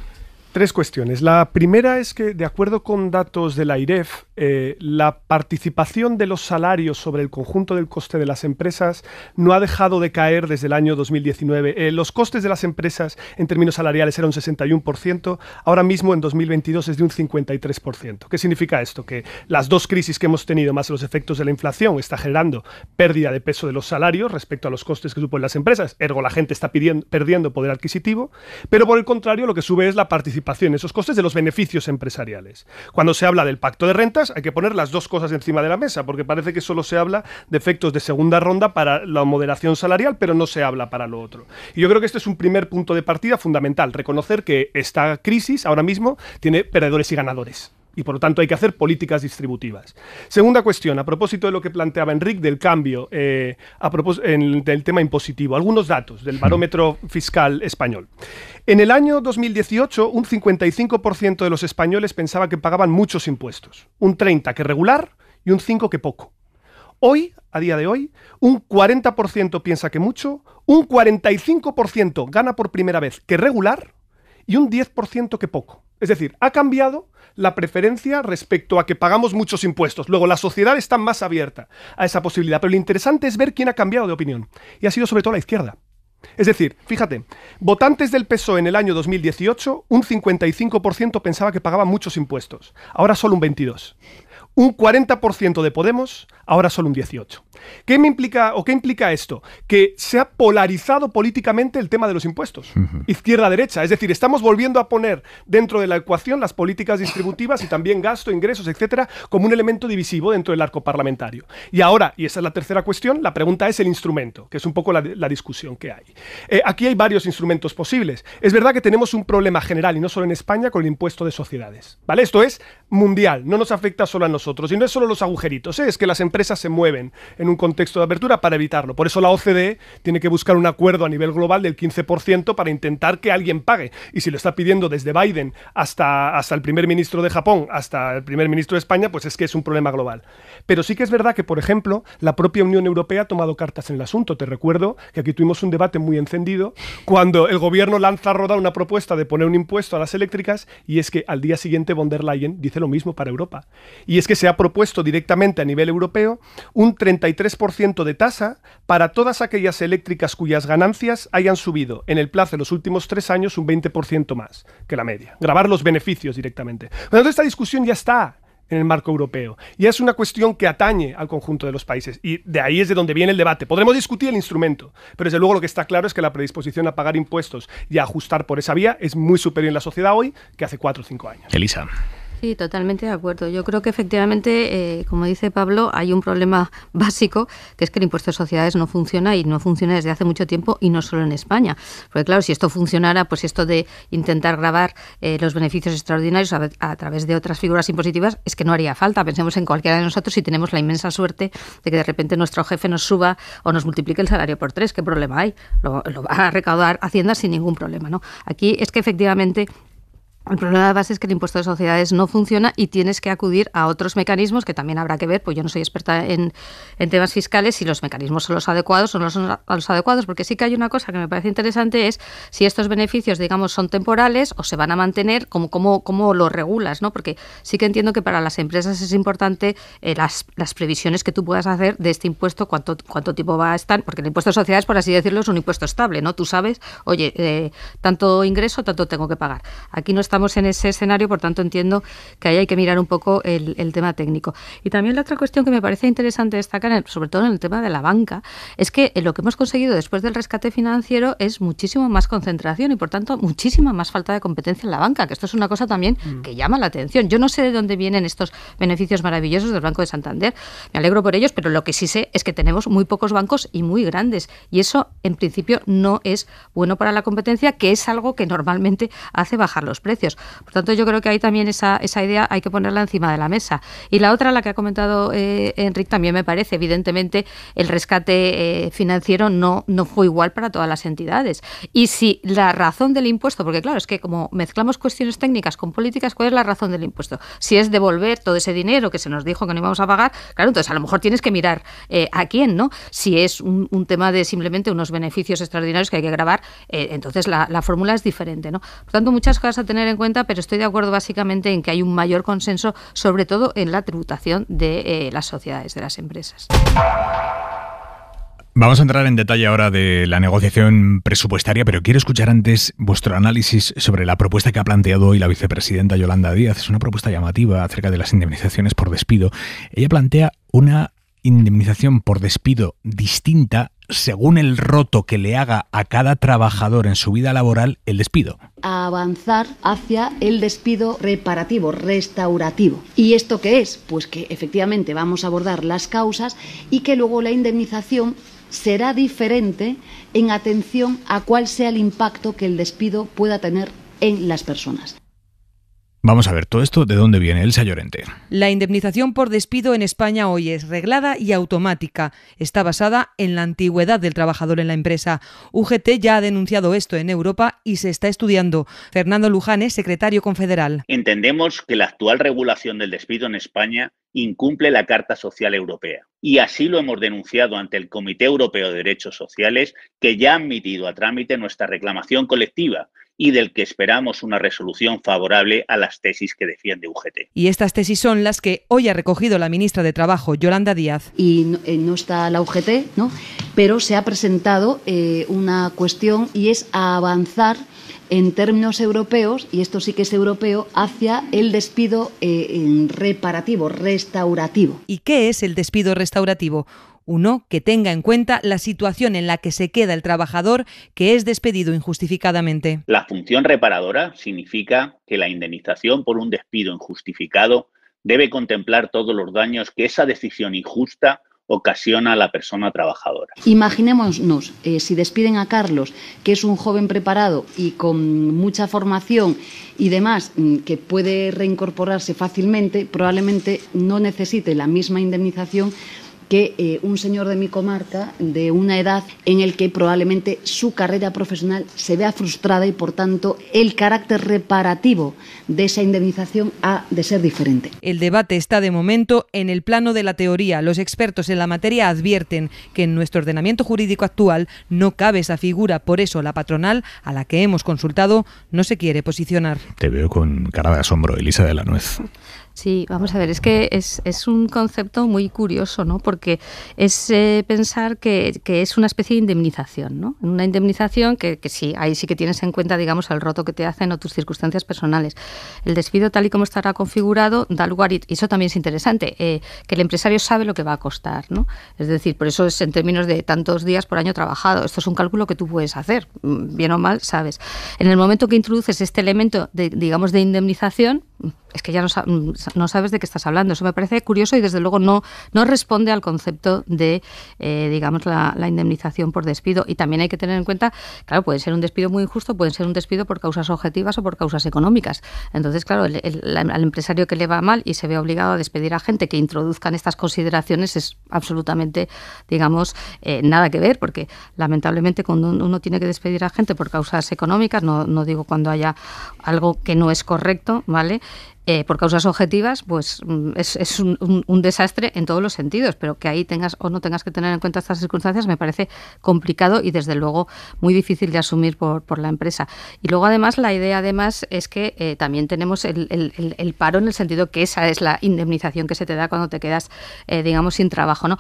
Tres cuestiones. La primera es que, de acuerdo con datos del AIREF, eh, la participación de los salarios sobre el conjunto del coste de las empresas no ha dejado de caer desde el año 2019. Eh, los costes de las empresas en términos salariales eran un 61%, ahora mismo en 2022 es de un 53%. ¿Qué significa esto? Que las dos crisis que hemos tenido, más los efectos de la inflación, está generando pérdida de peso de los salarios respecto a los costes que suponen las empresas, ergo la gente está pidiendo, perdiendo poder adquisitivo, pero por el contrario lo que sube es la participación esos costes de los beneficios empresariales. Cuando se habla del pacto de rentas, hay que poner las dos cosas encima de la mesa, porque parece que solo se habla de efectos de segunda ronda para la moderación salarial, pero no se habla para lo otro. Y yo creo que este es un primer punto de partida fundamental, reconocer que esta crisis ahora mismo tiene perdedores y ganadores y por lo tanto hay que hacer políticas distributivas. Segunda cuestión, a propósito de lo que planteaba Enrique del cambio, eh, del tema impositivo, algunos datos del barómetro fiscal español. En el año 2018, un 55% de los españoles pensaba que pagaban muchos impuestos, un 30% que regular y un 5% que poco. Hoy, a día de hoy, un 40% piensa que mucho, un 45% gana por primera vez que regular y un 10% que poco. Es decir, ha cambiado la preferencia respecto a que pagamos muchos impuestos. Luego, la sociedad está más abierta a esa posibilidad. Pero lo interesante es ver quién ha cambiado de opinión. Y ha sido sobre todo la izquierda. Es decir, fíjate, votantes del PSOE en el año 2018, un 55% pensaba que pagaba muchos impuestos. Ahora solo un 22%. Un 40% de Podemos, ahora solo un 18%. ¿Qué me implica o qué implica esto? Que se ha polarizado políticamente el tema de los impuestos, izquierda-derecha. Es decir, estamos volviendo a poner dentro de la ecuación las políticas distributivas y también gasto, ingresos, etcétera, como un elemento divisivo dentro del arco parlamentario. Y ahora, y esa es la tercera cuestión, la pregunta es el instrumento, que es un poco la, discusión que hay. Eh, aquí hay varios instrumentos posibles. Es verdad que tenemos un problema general, y no solo en España, con el impuesto de sociedades. ¿Vale? Esto es mundial, no nos afecta solo a nosotros. Y no es solo los agujeritos, ¿eh? es que las empresas se mueven en un contexto de apertura para evitarlo. Por eso la OCDE tiene que buscar un acuerdo a nivel global del 15% para intentar que alguien pague. Y si lo está pidiendo desde Biden hasta, hasta el primer ministro de Japón, hasta el primer ministro de España, pues es que es un problema global. Pero sí que es verdad que, por ejemplo, la propia Unión Europea ha tomado cartas en el asunto. Te recuerdo que aquí tuvimos un debate muy encendido cuando el gobierno lanza a roda una propuesta de poner un impuesto a las eléctricas y es que al día siguiente von der Leyen dice lo mismo para Europa. Y es que se ha propuesto directamente a nivel europeo un 33 3% de tasa para todas aquellas eléctricas cuyas ganancias hayan subido en el plazo de los últimos tres años un 20% más que la media. Grabar los beneficios directamente. entonces esta discusión ya está en el marco europeo. Y es una cuestión que atañe al conjunto de los países. Y de ahí es de donde viene el debate. Podremos discutir el instrumento, pero desde luego lo que está claro es que la predisposición a pagar impuestos y a ajustar por esa vía es muy superior en la sociedad hoy que hace cuatro o cinco años. Elisa. Sí, totalmente de acuerdo. Yo creo que efectivamente, eh, como dice Pablo, hay un problema básico, que es que el impuesto de sociedades no funciona y no funciona desde hace mucho tiempo y no solo en España. Porque claro, si esto funcionara, pues esto de intentar grabar eh, los beneficios extraordinarios a, través de otras figuras impositivas es que no haría falta. Pensemos en cualquiera de nosotros y tenemos la inmensa suerte de que de repente nuestro jefe nos suba o nos multiplique el salario por tres. ¿Qué problema hay? Lo, lo va a recaudar Hacienda sin ningún problema. ¿no? Aquí es que efectivamente el problema de base es que el impuesto de sociedades no funciona y tienes que acudir a otros mecanismos que también habrá que ver, pues yo no soy experta en, temas fiscales, si los mecanismos son los adecuados o no son los adecuados, porque sí que hay una cosa que me parece interesante es si estos beneficios, digamos, son temporales o se van a mantener, como cómo, lo regulas, ¿no? Porque sí que entiendo que para las empresas es importante eh, las, previsiones que tú puedas hacer de este impuesto, cuánto, cuánto tiempo va a estar, porque el impuesto de sociedades, por así decirlo, es un impuesto estable, ¿no? Tú sabes, oye, eh, tanto ingreso, tanto tengo que pagar. Aquí no está estamos en ese escenario, por tanto entiendo que ahí hay que mirar un poco el, tema técnico. Y también la otra cuestión que me parece interesante destacar, sobre todo en el tema de la banca, es que eh, lo que hemos conseguido después del rescate financiero es muchísimo más concentración y, por tanto, muchísima más falta de competencia en la banca, que esto es una cosa también mm. que llama la atención. Yo no sé de dónde vienen estos beneficios maravillosos del Banco de Santander, me alegro por ellos, pero lo que sí sé es que tenemos muy pocos bancos y muy grandes, y eso, en principio, no es bueno para la competencia, que es algo que normalmente hace bajar los precios. Por tanto, yo creo que ahí también esa, idea hay que ponerla encima de la mesa. Y la otra, la que ha comentado eh, Enrique, también me parece, evidentemente, el rescate eh, financiero no, no fue igual para todas las entidades. Y si la razón del impuesto, porque claro, es que como mezclamos cuestiones técnicas con políticas, ¿cuál es la razón del impuesto? Si es devolver todo ese dinero que se nos dijo que no íbamos a pagar, claro, entonces a lo mejor tienes que mirar eh, a quién, ¿no? Si es un, tema de simplemente unos beneficios extraordinarios que hay que grabar, entonces la, fórmula es diferente, ¿no? Por tanto, muchas cosas a tener en cuenta, pero estoy de acuerdo básicamente en que hay un mayor consenso, sobre todo en la tributación de eh, las sociedades, de las empresas. Vamos a entrar en detalle ahora de la negociación presupuestaria, pero quiero escuchar antes vuestro análisis sobre la propuesta que ha planteado hoy la vicepresidenta Yolanda Díaz. Es una propuesta llamativa acerca de las indemnizaciones por despido. Ella plantea una indemnización por despido distinta según el roto que le haga a cada trabajador en su vida laboral el despido. A avanzar hacia el despido reparativo, restaurativo. ¿Y esto qué es? Pues que efectivamente vamos a abordar las causas y que luego la indemnización será diferente en atención a cuál sea el impacto que el despido pueda tener en las personas. Vamos a ver, ¿todo esto de dónde viene Elsa Llorente? La indemnización por despido en España hoy es reglada y automática. Está basada en la antigüedad del trabajador en la empresa. UGT ya ha denunciado esto en Europa y se está estudiando. Fernando Luján es secretario confederal. Entendemos que la actual regulación del despido en España incumple la Carta Social Europea. Y así lo hemos denunciado ante el Comité Europeo de Derechos Sociales, que ya ha admitido a trámite nuestra reclamación colectiva y del que esperamos una resolución favorable a las tesis que defiende UGT. Y estas tesis son las que hoy ha recogido la ministra de Trabajo, Yolanda Díaz. Y no, eh, está la UGT, ¿no? pero se ha presentado eh, una cuestión y es avanzar en términos europeos, y esto sí que es europeo, hacia el despido eh, reparativo, restaurativo. ¿Y qué es el despido restaurativo? Uno que tenga en cuenta la situación en la que se queda el trabajador que es despedido injustificadamente. La función reparadora significa que la indemnización por un despido injustificado debe contemplar todos los daños que esa decisión injusta ocasiona a la persona trabajadora. Imaginémonos, eh, si despiden a Carlos, que es un joven preparado y con mucha formación y demás, mm, que puede reincorporarse fácilmente, probablemente no necesite la misma indemnización que eh, un señor de mi comarca, de una edad en el que probablemente su carrera profesional se vea frustrada y, por tanto, el carácter reparativo de esa indemnización ha de ser diferente. El debate está de momento en el plano de la teoría. Los expertos en la materia advierten que en nuestro ordenamiento jurídico actual no cabe esa figura, por eso la patronal a la que hemos consultado no se quiere posicionar. Te veo con cara de asombro, Elisa de la Nuez. Sí, vamos a ver, es que es, un concepto muy curioso, ¿no? Porque es eh, pensar que, es una especie de indemnización, ¿no? Una indemnización que, que, sí, ahí sí que tienes en cuenta, digamos, el roto que te hacen o tus circunstancias personales. El despido, tal y como estará configurado, da lugar, y eso también es interesante, eh, que el empresario sabe lo que va a costar, ¿no? Es decir, por eso es en términos de tantos días por año trabajado. Esto es un cálculo que tú puedes hacer, mm, bien o mal, sabes. En el momento que introduces este elemento, de, digamos, de indemnización, es que ya no, sabes de qué estás hablando. Eso me parece curioso y desde luego no, responde al concepto de, eh, digamos, la, indemnización por despido. Y también hay que tener en cuenta, claro, puede ser un despido muy injusto, puede ser un despido por causas objetivas o por causas económicas. Entonces, claro, al empresario que le va mal y se ve obligado a despedir a gente que introduzcan estas consideraciones es absolutamente, digamos, eh, nada que ver, porque lamentablemente cuando uno tiene que despedir a gente por causas económicas, no digo cuando haya algo que no es correcto, ¿vale? Eh, por causas objetivas, pues mm, es, un, desastre en todos los sentidos, pero que ahí tengas o no tengas que tener en cuenta estas circunstancias me parece complicado y desde luego muy difícil de asumir por, la empresa. Y luego además la idea además es que eh, también tenemos el, paro en el sentido que esa es la indemnización que se te da cuando te quedas, eh, digamos, sin trabajo, ¿no?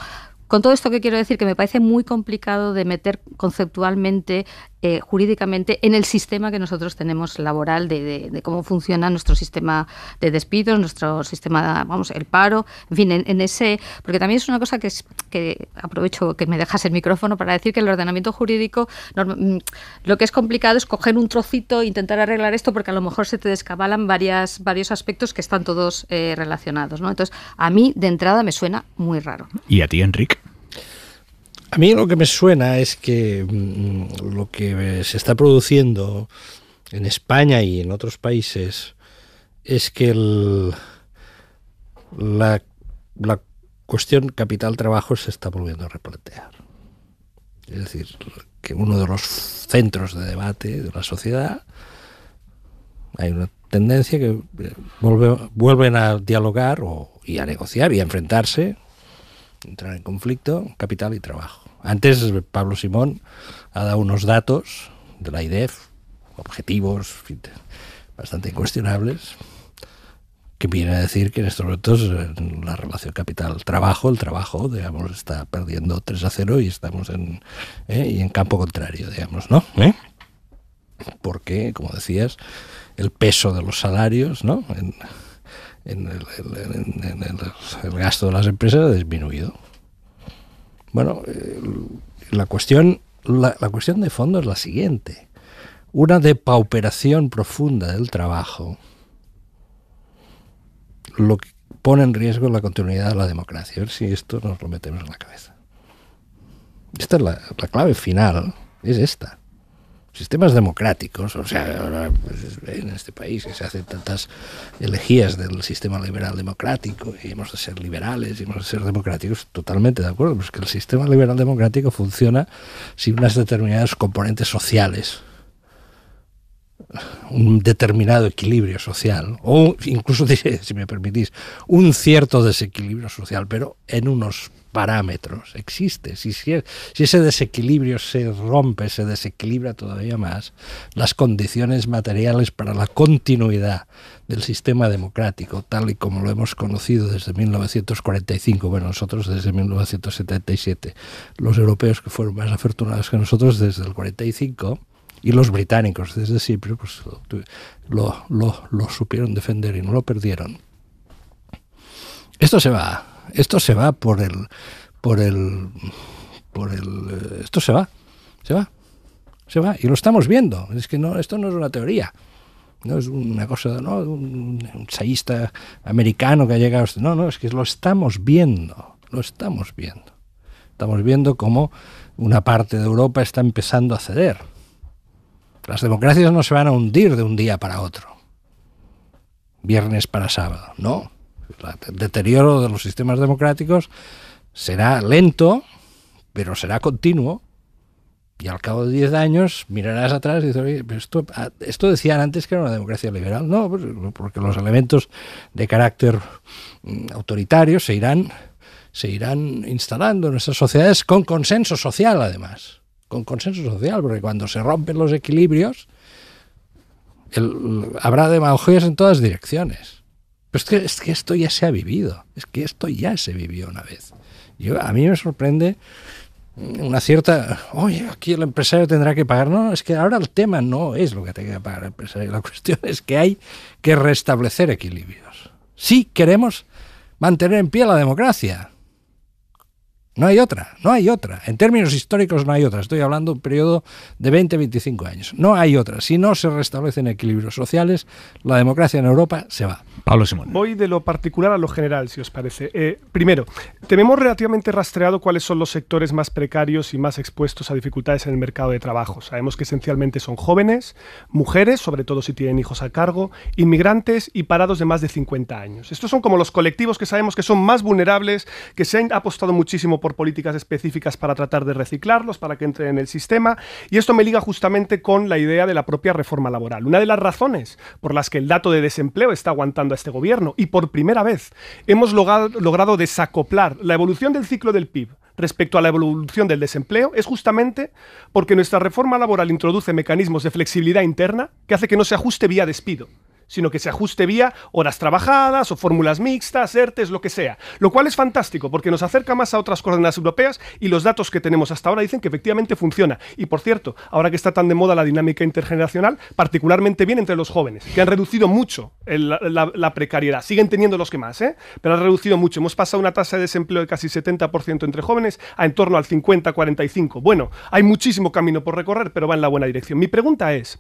Con todo esto que quiero decir, que me parece muy complicado de meter conceptualmente eh, jurídicamente en el sistema que nosotros tenemos laboral de, cómo funciona nuestro sistema de despidos, nuestro sistema, vamos, el paro, en fin, en, ese, porque también es una cosa que, es, que aprovecho que me dejas el micrófono para decir que el ordenamiento jurídico mm, lo que es complicado es coger un trocito e intentar arreglar esto porque a lo mejor se te descabalan varias, varios aspectos que están todos eh, relacionados, ¿no? Entonces, a mí de entrada me suena muy raro. ¿Y a ti, Enrique? A mí lo que me suena es que mm, mm, lo que eh, se está produciendo en España y en otros países es que la, cuestión capital-trabajo se está volviendo a replantear. Es decir, que uno de los centros de debate de la sociedad hay una tendencia que eh, vuelven a dialogar y a negociar y a enfrentarse entrar en conflicto capital y trabajo. Antes Pablo Simón ha dado unos datos de la IDEF, objetivos bastante incuestionables, que viene a decir que en estos momentos la relación capital-trabajo, el trabajo, digamos, está perdiendo 3 a 0 y estamos en, eh, y en campo contrario, digamos, ¿no? ¿Eh? Porque, como decías, el peso de los salarios, ¿no? En, en el, gasto de las empresas ha disminuido. Bueno, eh, la cuestión, la, cuestión de fondo es la siguiente. Una depauperación profunda del trabajo lo que pone en riesgo la continuidad de la democracia. A ver si esto nos lo metemos en la cabeza. Esta es la clave final, es esta sistemas democráticos, o sea, pues, en este país que se hacen tantas elegías del sistema liberal democrático, y hemos de ser liberales, y hemos de ser democráticos, totalmente de acuerdo, pues que el sistema liberal democrático funciona sin unas determinadas componentes sociales un determinado equilibrio social, o incluso, si me permitís, un cierto desequilibrio social, pero en unos parámetros. Existe. Si, si, ese desequilibrio se rompe, se desequilibra todavía más, las condiciones materiales para la continuidad del sistema democrático, tal y como lo hemos conocido desde 1945, bueno, nosotros desde 1977, los europeos que fueron más afortunados que nosotros desde el 45, y los británicos desde siempre pues, lo, lo supieron defender y no lo perdieron. Esto se va esto se va por el, por el, por el, esto se va, se va, se va. Y lo estamos viendo. Es que no, esto no es una teoría. No es una cosa, no, un, ensayista americano que ha llegado. No, no, es que lo estamos viendo. Lo estamos viendo. Estamos viendo cómo una parte de Europa está empezando a ceder. Las democracias no se van a hundir de un día para otro. Viernes para sábado, no el deterioro de los sistemas democráticos será lento, pero será continuo. Y al cabo de 10 años mirarás atrás y dices, oye, esto, ah, esto decían antes que era una democracia liberal. No, pues, porque los elementos de carácter mm, autoritario se irán, se irán instalando en nuestras sociedades con consenso social, además. Con consenso social, porque cuando se rompen los equilibrios, habrá demagogias en todas direcciones. Pero es que, esto ya se ha vivido, es que esto ya se vivió una vez. Yo, a mí me sorprende una cierta, oye, aquí el empresario tendrá que pagar. No, es que ahora el tema no es lo que tenga que pagar el empresario. La cuestión es que hay que restablecer equilibrios. Si queremos mantener en pie la democracia, no hay otra, no hay otra. En términos históricos no hay otra. Estoy hablando de un periodo de 20-25 años. No hay otra. Si no se restablecen equilibrios sociales, la democracia en Europa se va. Pablo Simón. Voy de lo particular a lo general, si os parece. Eh, primero, tenemos relativamente rastreado cuáles son los sectores más precarios y más expuestos a dificultades en el mercado de trabajo. Sabemos que esencialmente son jóvenes, mujeres, sobre todo si tienen hijos a cargo, inmigrantes y parados de más de 50 años. Estos son como los colectivos que sabemos que son más vulnerables, que se han apostado muchísimo por políticas específicas para tratar de reciclarlos, para que entren en el sistema. Y esto me liga justamente con la idea de la propia reforma laboral. Una de las razones por las que el dato de desempleo está aguantando a este gobierno y por primera vez hemos logrado desacoplar la evolución del ciclo del PIB respecto a la evolución del desempleo es justamente porque nuestra reforma laboral introduce mecanismos de flexibilidad interna que hace que no se ajuste vía despido sino que se ajuste vía horas trabajadas o fórmulas mixtas, ERTES, lo que sea. Lo cual es fantástico porque nos acerca más a otras coordenadas europeas y los datos que tenemos hasta ahora dicen que efectivamente funciona. Y por cierto, ahora que está tan de moda la dinámica intergeneracional, particularmente bien entre los jóvenes, que han reducido mucho la, precariedad. Siguen teniendo los que más, ¿eh? pero han reducido mucho. Hemos pasado una tasa de desempleo de casi 70% entre jóvenes a en torno al 50-45. Bueno, hay muchísimo camino por recorrer, pero va en la buena dirección. Mi pregunta es,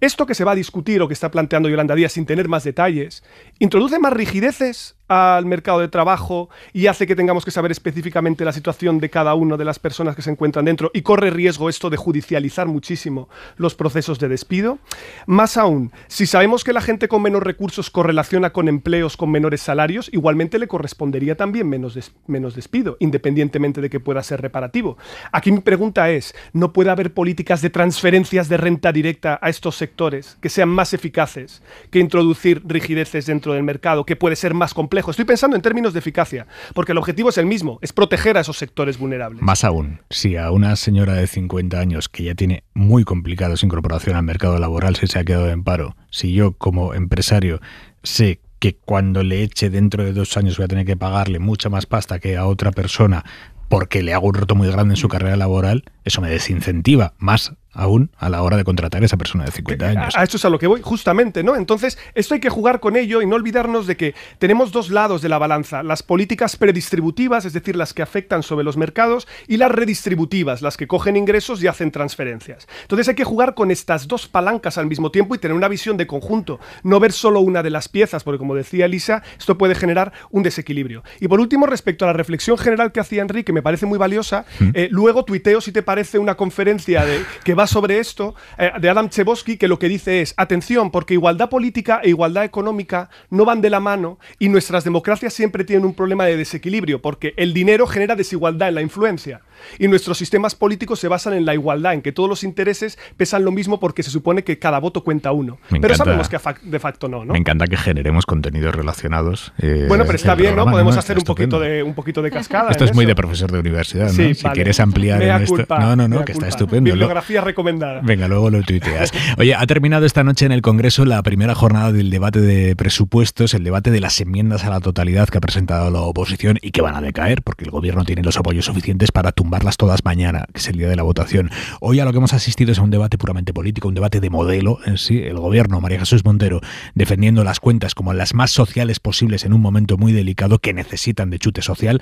esto que se va a discutir o que está planteando Yolanda Díaz sin tener más detalles, introduce más rigideces al mercado de trabajo y hace que tengamos que saber específicamente la situación de cada una de las personas que se encuentran dentro y corre riesgo esto de judicializar muchísimo los procesos de despido. Más aún, si sabemos que la gente con menos recursos correlaciona con empleos con menores salarios, igualmente le correspondería también menos, menos despido, independientemente de que pueda ser reparativo. Aquí mi pregunta es, ¿no puede haber políticas de transferencias de renta directa a estos sectores que sean más eficaces que introducir rigideces dentro del mercado, que puede ser más complejo? Estoy pensando en términos de eficacia, porque el objetivo es el mismo, es proteger a esos sectores vulnerables. Más aún, si a una señora de 50 años que ya tiene muy complicado su incorporación al mercado laboral si se ha quedado en paro, si yo como empresario sé que cuando le eche dentro de dos años voy a tener que pagarle mucha más pasta que a otra persona porque le hago un roto muy grande en su carrera laboral, eso me desincentiva más aún a la hora de contratar a esa persona de 50 años. A, esto es a lo que voy, justamente, ¿no? Entonces, esto hay que jugar con ello y no olvidarnos de que tenemos dos lados de la balanza, las políticas predistributivas, es decir, las que afectan sobre los mercados, y las redistributivas, las que cogen ingresos y hacen transferencias. Entonces hay que jugar con estas dos palancas al mismo tiempo y tener una visión de conjunto, no ver solo una de las piezas, porque como decía Elisa, esto puede generar un desequilibrio. Y por último, respecto a la reflexión general que hacía Enrique, que me parece muy valiosa, mm. eh, luego tuiteo si te parece una conferencia de, que va más sobre esto, eh, de Adam Chebosky, que lo que dice es, atención, porque igualdad política e igualdad económica no van de la mano y nuestras democracias siempre tienen un problema de desequilibrio, porque el dinero genera desigualdad en la influencia. Y nuestros sistemas políticos se basan en la igualdad, en que todos los intereses pesan lo mismo porque se supone que cada voto cuenta uno. pero sabemos que de facto no, no, Me encanta que generemos contenidos relacionados. Eh, bueno, pero está bien, ¿no? Podemos hacer un poquito, de, un poquito de cascada. Esto es muy de profesor de universidad, ¿no? si quieres ampliar en esto. No, no, no, que está estupendo. Bibliografía recomendada. Venga, luego lo tuiteas. Oye, ha terminado esta noche en el Congreso la primera jornada del debate de presupuestos, el debate de las enmiendas a la totalidad que ha presentado la oposición y que van a decaer porque el gobierno tiene los apoyos suficientes para tumbar las todas mañana, que es el día de la votación. Hoy a lo que hemos asistido es a un debate puramente político, un debate de modelo en sí. El gobierno, María Jesús Montero, defendiendo las cuentas como las más sociales posibles en un momento muy delicado que necesitan de chute social,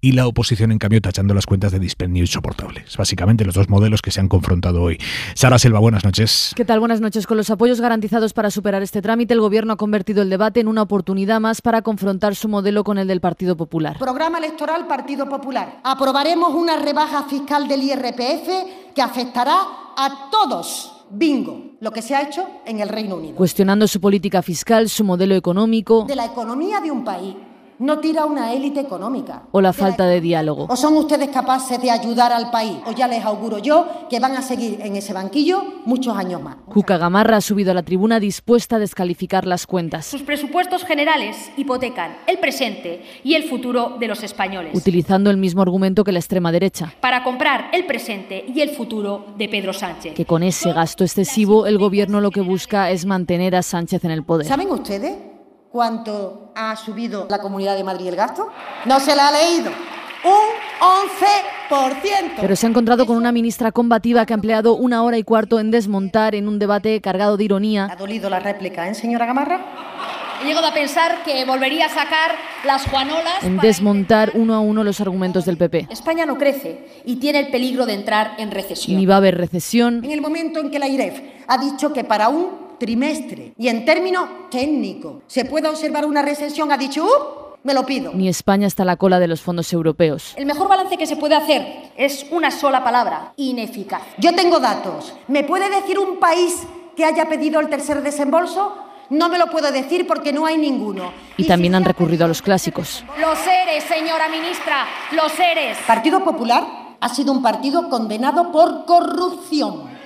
y la oposición, en cambio, tachando las cuentas de dispendio insoportable. básicamente los dos modelos que se han confrontado hoy. Sara Selva, buenas noches. ¿Qué tal? Buenas noches. Con los apoyos garantizados para superar este trámite, el gobierno ha convertido el debate en una oportunidad más para confrontar su modelo con el del Partido Popular. Programa electoral Partido Popular. Aprobaremos una baja fiscal del IRPF que afectará a todos. Bingo, lo que se ha hecho en el Reino Unido. Cuestionando su política fiscal, su modelo económico. De la economía de un país no tira una élite económica. O la falta de diálogo. O son ustedes capaces de ayudar al país, o ya les auguro yo que van a seguir en ese banquillo muchos años más. ...Juca Gamarra ha subido a la tribuna dispuesta a descalificar las cuentas. Sus presupuestos generales hipotecan el presente y el futuro de los españoles. Utilizando el mismo argumento que la extrema derecha. Para comprar el presente y el futuro de Pedro Sánchez. Que con ese gasto excesivo el gobierno lo que busca es mantener a Sánchez en el poder. ¿Saben ustedes? cuánto ha subido la Comunidad de Madrid el gasto? No se la ha leído. Un 11%. Pero se ha encontrado con una ministra combativa que ha empleado una hora y cuarto en desmontar en un debate cargado de ironía. ¿Ha dolido la réplica, eh, señora Gamarra? He llegado a pensar que volvería a sacar las juanolas. En desmontar uno a uno los argumentos del PP. España no crece y tiene el peligro de entrar en recesión. Ni va a haber recesión. En el momento en que la IREF ha dicho que para un trimestre. Y en términos técnicos, ¿se puede observar una recesión? Ha dicho, uh, me lo pido. Ni España está a la cola de los fondos europeos. El mejor balance que se puede hacer es una sola palabra, ineficaz. Yo tengo datos. ¿Me puede decir un país que haya pedido el tercer desembolso? No me lo puedo decir porque no hay ninguno. Y, también han recurrido a los clásicos. Los eres, señora ministra, los eres. Partido Popular ha sido un partido condenado por corrupción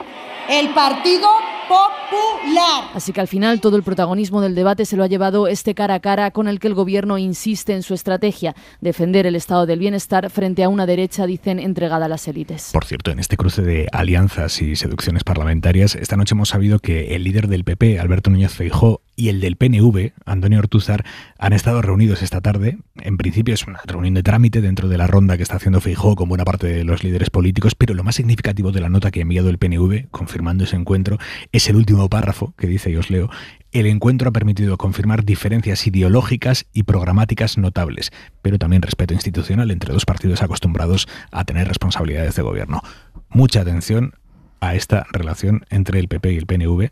el Partido Popular. Así que al final todo el protagonismo del debate se lo ha llevado este cara a cara con el que el gobierno insiste en su estrategia, defender el estado del bienestar frente a una derecha, dicen, entregada a las élites. Por cierto, en este cruce de alianzas y seducciones parlamentarias, esta noche hemos sabido que el líder del PP, Alberto Núñez Feijóo, y el del PNV, Antonio Ortuzar, han estado reunidos esta tarde. En principio es una reunión de trámite dentro de la ronda que está haciendo Fijó con buena parte de los líderes políticos, pero lo más significativo de la nota que ha enviado el PNV, confirmando ese encuentro, es el último párrafo que dice, y os leo, el encuentro ha permitido confirmar diferencias ideológicas y programáticas notables, pero también respeto institucional entre dos partidos acostumbrados a tener responsabilidades de gobierno. Mucha atención a esta relación entre el PP y el PNV,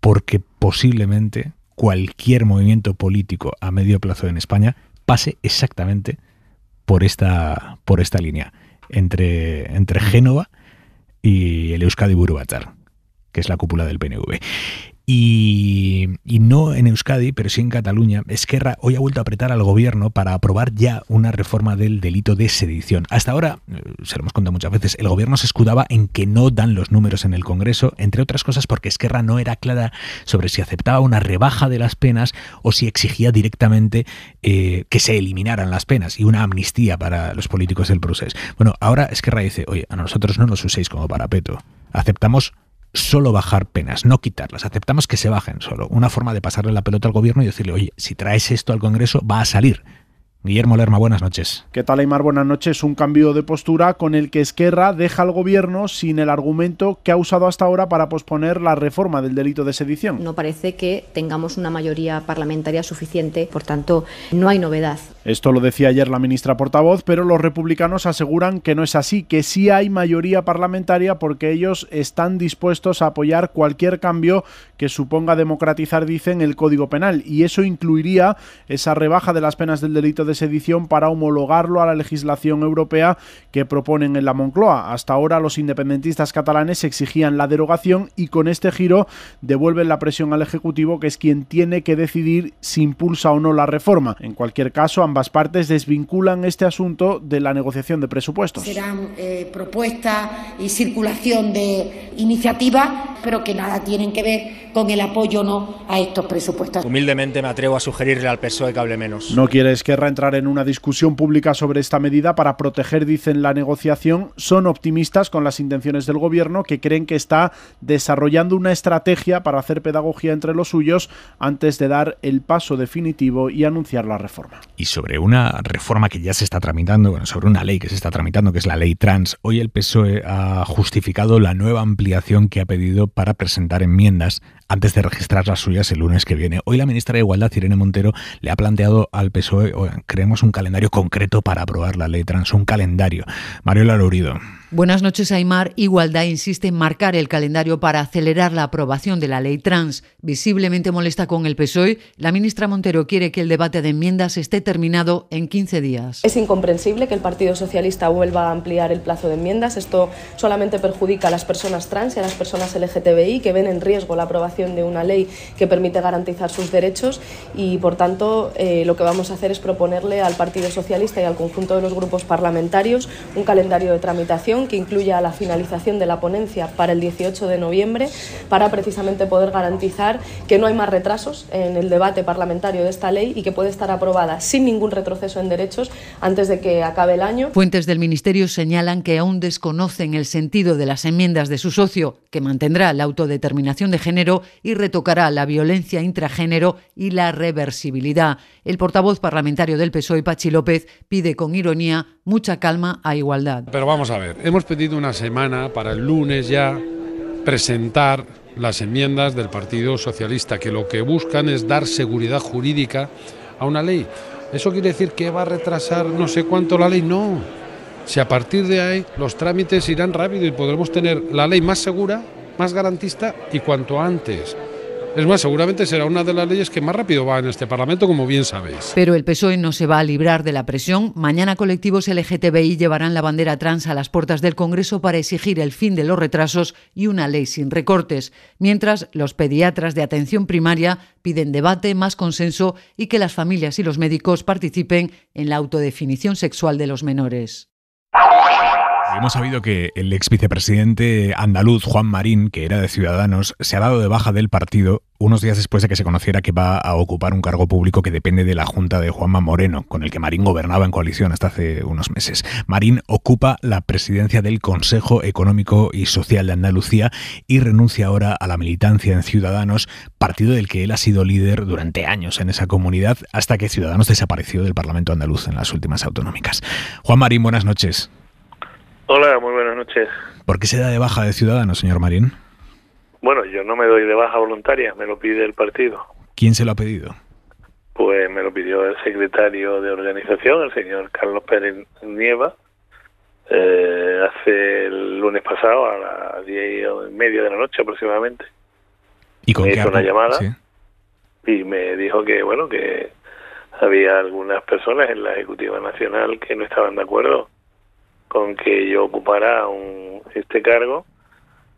porque posiblemente cualquier movimiento político a medio plazo en España pase exactamente por esta, por esta línea, entre, entre mm. Génova y el Euskadi burubatar que es la cúpula del PNV. Y, no en Euskadi, pero sí en Cataluña, Esquerra hoy ha vuelto a apretar al gobierno para aprobar ya una reforma del delito de sedición. Hasta ahora, eh, se lo hemos contado muchas veces, el gobierno se escudaba en que no dan los números en el Congreso, entre otras cosas porque Esquerra no era clara sobre si aceptaba una rebaja de las penas o si exigía directamente eh, que se eliminaran las penas y una amnistía para los políticos del proceso. Bueno, ahora Esquerra dice, oye, a nosotros no nos uséis como parapeto, aceptamos solo bajar penas, no quitarlas. Aceptamos que se bajen solo. Una forma de pasarle la pelota al gobierno y decirle, oye, si traes esto al Congreso va a salir Guillermo Lerma, buenas noches. ¿Qué tal, Aymar? Buenas noches. Un cambio de postura con el que Esquerra deja al gobierno sin el argumento que ha usado hasta ahora para posponer la reforma del delito de sedición. No parece que tengamos una mayoría parlamentaria suficiente, por tanto, no hay novedad. Esto lo decía ayer la ministra portavoz, pero los republicanos aseguran que no es así, que sí hay mayoría parlamentaria porque ellos están dispuestos a apoyar cualquier cambio que suponga democratizar, dicen, el Código Penal. Y eso incluiría esa rebaja de las penas del delito de edición para homologarlo a la legislación europea que proponen en la Moncloa. Hasta ahora los independentistas catalanes exigían la derogación y con este giro devuelven la presión al Ejecutivo que es quien tiene que decidir si impulsa o no la reforma. En cualquier caso, ambas partes desvinculan este asunto de la negociación de presupuestos. Serán eh, propuestas y circulación de iniciativas, pero que nada tienen que ver con el apoyo o no a estos presupuestos. Humildemente me atrevo a sugerirle al PSOE que hable menos. No quiere Esquerra entrar en una discusión pública sobre esta medida para proteger, dicen, la negociación, son optimistas con las intenciones del gobierno que creen que está desarrollando una estrategia para hacer pedagogía entre los suyos antes de dar el paso definitivo y anunciar la reforma. Y sobre una reforma que ya se está tramitando, bueno, sobre una ley que se está tramitando, que es la ley trans, hoy el PSOE ha justificado la nueva ampliación que ha pedido para presentar enmiendas antes de registrar las suyas el lunes que viene. Hoy la ministra de Igualdad, Irene Montero, le ha planteado al PSOE, creemos, un calendario concreto para aprobar la ley trans, un calendario. Mario lorido Buenas noches, Aymar. Igualdad insiste en marcar el calendario para acelerar la aprobación de la ley trans. Visiblemente molesta con el PSOE, la ministra Montero quiere que el debate de enmiendas esté terminado en 15 días. Es incomprensible que el Partido Socialista vuelva a ampliar el plazo de enmiendas. Esto solamente perjudica a las personas trans y a las personas LGTBI que ven en riesgo la aprobación de una ley que permite garantizar sus derechos y, por tanto, eh, lo que vamos a hacer es proponerle al Partido Socialista y al conjunto de los grupos parlamentarios un calendario de tramitación que incluya la finalización de la ponencia para el 18 de noviembre, para precisamente poder garantizar que no hay más retrasos en el debate parlamentario de esta ley y que puede estar aprobada sin ningún retroceso en derechos antes de que acabe el año. Fuentes del Ministerio señalan que aún desconocen el sentido de las enmiendas de su socio, que mantendrá la autodeterminación de género y retocará la violencia intragénero y la reversibilidad. El portavoz parlamentario del PSOE, Pachi López, pide con ironía mucha calma a igualdad. Pero vamos a ver, hemos pedido una semana para el lunes ya presentar las enmiendas del Partido Socialista, que lo que buscan es dar seguridad jurídica a una ley. ¿Eso quiere decir que va a retrasar no sé cuánto la ley? No. Si a partir de ahí los trámites irán rápido y podremos tener la ley más segura, más garantista y cuanto antes. Es más, seguramente será una de las leyes que más rápido va en este Parlamento, como bien sabéis. Pero el PSOE no se va a librar de la presión. Mañana colectivos LGTBI llevarán la bandera trans a las puertas del Congreso para exigir el fin de los retrasos y una ley sin recortes, mientras los pediatras de atención primaria piden debate, más consenso y que las familias y los médicos participen en la autodefinición sexual de los menores hemos sabido que el ex vicepresidente andaluz Juan Marín, que era de Ciudadanos, se ha dado de baja del partido unos días después de que se conociera que va a ocupar un cargo público que depende de la Junta de Juanma Moreno, con el que Marín gobernaba en coalición hasta hace unos meses. Marín ocupa la presidencia del Consejo Económico y Social de Andalucía y renuncia ahora a la militancia en Ciudadanos, partido del que él ha sido líder durante años en esa comunidad, hasta que Ciudadanos desapareció del Parlamento andaluz en las últimas autonómicas. Juan Marín, buenas noches. Hola, muy buenas noches. ¿Por qué se da de baja de Ciudadanos, señor Marín? Bueno, yo no me doy de baja voluntaria, me lo pide el partido. ¿Quién se lo ha pedido? Pues me lo pidió el secretario de organización, el señor Carlos Pérez Nieva, eh, hace el lunes pasado a las diez y media de la noche aproximadamente. ¿Y con me hizo una llamada y me dijo que, bueno, que había algunas personas en la Ejecutiva Nacional que no estaban de acuerdo con que yo ocupara este cargo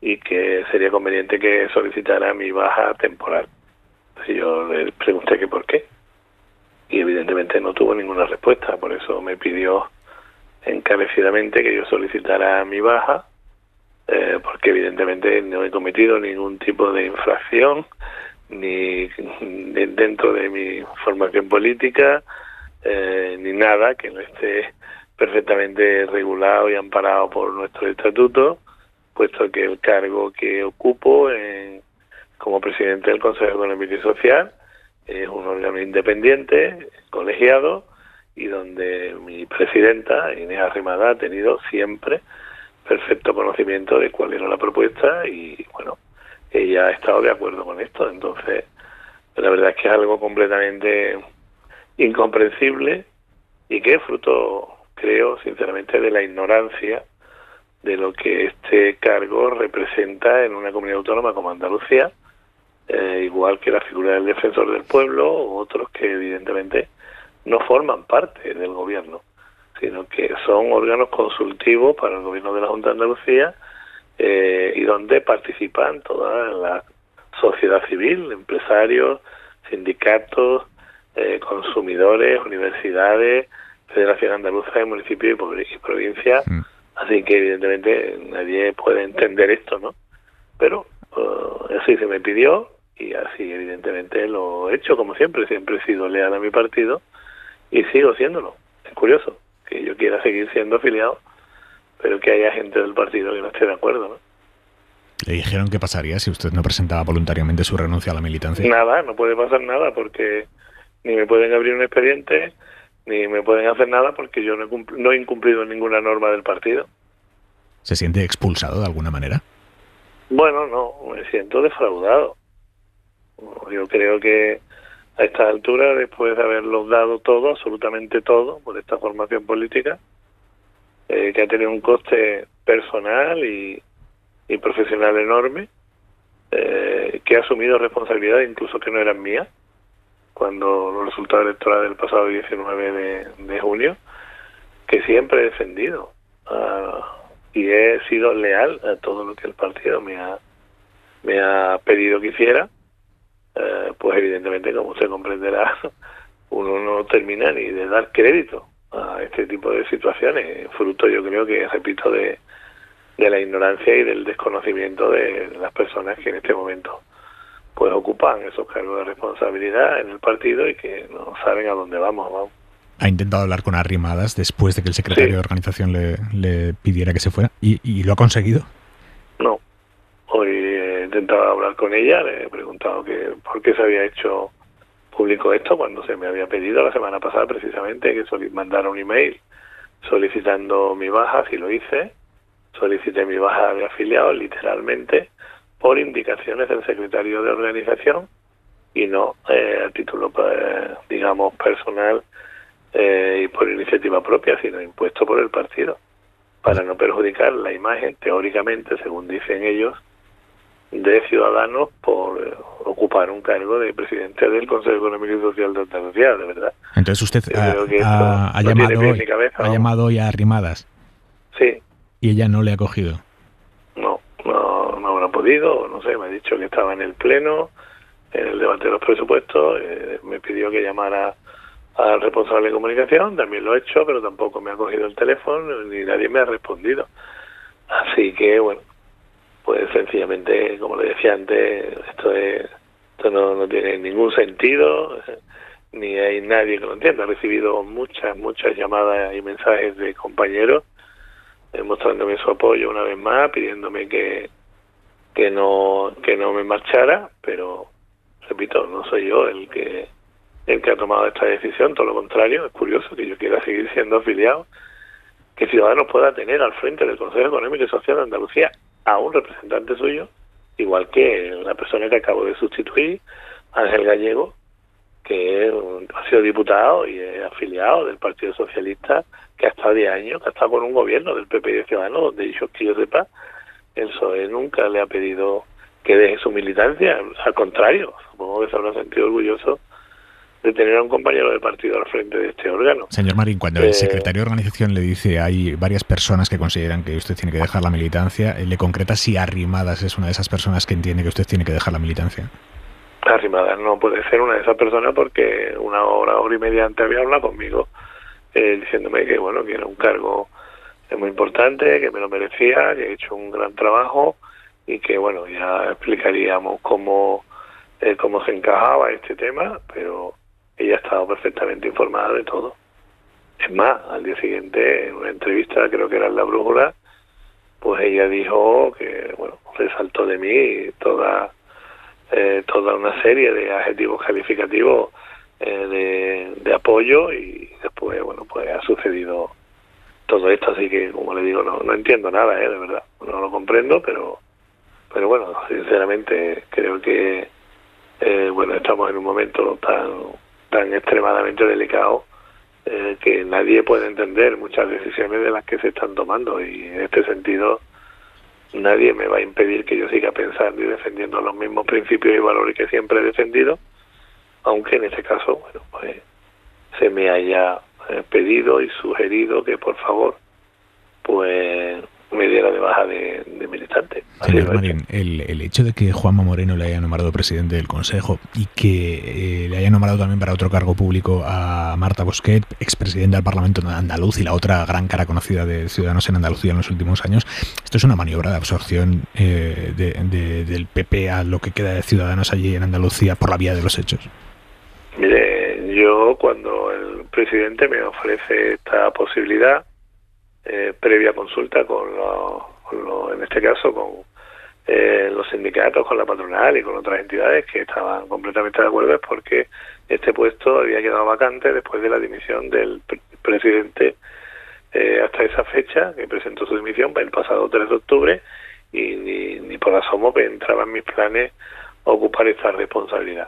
y que sería conveniente que solicitara mi baja temporal. yo le pregunté que por qué y evidentemente no tuvo ninguna respuesta, por eso me pidió encarecidamente que yo solicitara mi baja, eh, porque evidentemente no he cometido ningún tipo de infracción, ni dentro de mi formación política, eh, ni nada que no esté perfectamente regulado y amparado por nuestro estatuto, puesto que el cargo que ocupo eh, como presidente del Consejo Económico y Social es un órgano independiente, colegiado, y donde mi presidenta, Inés Arrimada, ha tenido siempre perfecto conocimiento de cuál era la propuesta y, bueno, ella ha estado de acuerdo con esto. Entonces, la verdad es que es algo completamente incomprensible y que es fruto creo sinceramente, de la ignorancia de lo que este cargo representa en una comunidad autónoma como Andalucía, eh, igual que la figura del defensor del pueblo u otros que evidentemente no forman parte del gobierno, sino que son órganos consultivos para el gobierno de la Junta de Andalucía eh, y donde participan toda la sociedad civil, empresarios, sindicatos, eh, consumidores, universidades, Federación Andaluza de Municipio y Provincia, mm. así que evidentemente nadie puede entender esto, ¿no? Pero uh, así se me pidió y así evidentemente lo he hecho como siempre, siempre he sido leal a mi partido y sigo siéndolo. Es curioso que yo quiera seguir siendo afiliado, pero que haya gente del partido que no esté de acuerdo, ¿no? ¿Le dijeron qué pasaría si usted no presentaba voluntariamente su renuncia a la militancia? Nada, no puede pasar nada porque ni me pueden abrir un expediente, ni me pueden hacer nada porque yo no he, incumplido ninguna norma del partido. ¿Se siente expulsado de alguna manera? Bueno, no, me siento defraudado. Yo creo que a esta altura, después de haberlo dado todo, absolutamente todo, por esta formación política, eh, que ha tenido un coste personal y, profesional enorme, eh, que ha asumido responsabilidades incluso que no eran mías, cuando los resultados electorales del pasado 19 de, junio, que siempre he defendido ah, y he sido leal a todo lo que el partido me ha, me ha pedido que hiciera, eh, pues evidentemente, como se comprenderá, uno no termina ni de dar crédito a este tipo de situaciones, fruto yo creo que, repito, de la ignorancia y del desconocimiento de las personas que en este momento pues ocupan esos cargos de responsabilidad en el partido y que no saben a dónde vamos. ha intentado hablar con Arrimadas después de que el secretario de organización le, pidiera que se fuera ¿Y, lo ha conseguido. No, hoy he intentado hablar con ella, le he preguntado que por qué se había hecho público esto cuando se me había pedido la semana pasada precisamente que mandara un email solicitando mi baja, si lo hice, solicité mi baja de afiliado literalmente por indicaciones del secretario de organización y no eh, a título, pues, digamos, personal eh, y por iniciativa propia, sino impuesto por el partido, para no perjudicar la imagen, teóricamente, según dicen ellos, de Ciudadanos por eh, ocupar un cargo de presidente del Consejo Económico y Social de Andalucía, de verdad. Entonces usted ha, llamado hoy, a Arrimadas. Sí. Y ella no le ha cogido no sé, me ha dicho que estaba en el Pleno, en el debate de los presupuestos, eh, me pidió que llamara al responsable de comunicación, también lo he hecho, pero tampoco me ha cogido el teléfono ni nadie me ha respondido. Así que, bueno, pues sencillamente, como le decía antes, esto, es, esto no, tiene ningún sentido, eh, ni hay nadie que lo entienda. He recibido muchas, muchas llamadas y mensajes de compañeros mostrándome su apoyo una vez más, pidiéndome que, que no que no me marchara, pero repito, no soy yo el que el que ha tomado esta decisión, todo lo contrario, es curioso que yo quiera seguir siendo afiliado, que Ciudadanos pueda tener al frente del Consejo Económico y Social de Andalucía a un representante suyo, igual que la persona que acabo de sustituir, Ángel Gallego, que ha sido diputado y afiliado del Partido Socialista, que ha estado 10 años, que ha estado con un gobierno del PP y de Ciudadanos, de ellos, que yo sepa, el PSOE ¿eh? nunca le ha pedido que deje su militancia, al contrario, supongo que se habrá sentido orgulloso de tener a un compañero de partido al frente de este órgano. Señor Marín, cuando el eh, secretario de organización le dice hay varias personas que consideran que usted tiene que dejar la militancia, eh, ¿le concreta si Arrimadas es una de esas personas que entiende que usted tiene que dejar la militancia? Arrimadas no puede ser una de esas personas porque una hora, hora y media antes había hablado conmigo diciéndome que bueno que era un cargo es muy importante, que me lo merecía, que he hecho un gran trabajo y que bueno, ya explicaríamos cómo, eh, cómo se encajaba este tema, pero ella ha estado perfectamente informada de todo. Es más, al día siguiente, en una entrevista, creo que era en La Brújula, pues ella dijo que, bueno, resaltó de mí toda, eh, toda una serie de adjetivos calificativos eh, de apoyo y después, bueno, pues ha sucedido todo esto, así que, como le digo, no, entiendo nada, ¿eh? de verdad, no lo comprendo, pero, pero bueno, sinceramente creo que, eh, bueno, estamos en un momento tan, tan extremadamente delicado eh, que nadie puede entender muchas decisiones de las que se están tomando y en este sentido nadie me va a impedir que yo siga pensando y defendiendo los mismos principios y valores que siempre he defendido, aunque en este caso, bueno, pues se me haya eh, pedido y sugerido que por favor pues me diera de baja de, militante. Señor Marín, el, hecho de que Juanma Moreno le haya nombrado presidente del Consejo y que eh, le haya nombrado también para otro cargo público a Marta Bosquet, expresidenta del Parlamento de Andaluz y la otra gran cara conocida de Ciudadanos en Andalucía en los últimos años, esto es una maniobra de absorción eh, del PP a lo que queda de Ciudadanos allí en Andalucía por la vía de los hechos. Mire, yo cuando el presidente me ofrece esta posibilidad eh, previa consulta con los, en este caso, con eh, los sindicatos, con la patronal y con otras entidades que estaban completamente de acuerdo, porque este puesto había quedado vacante después de la dimisión del presidente eh, hasta esa fecha, que presentó su dimisión el pasado 3 de octubre, y ni, por asomo entraba en mis planes ocupar esta responsabilidad.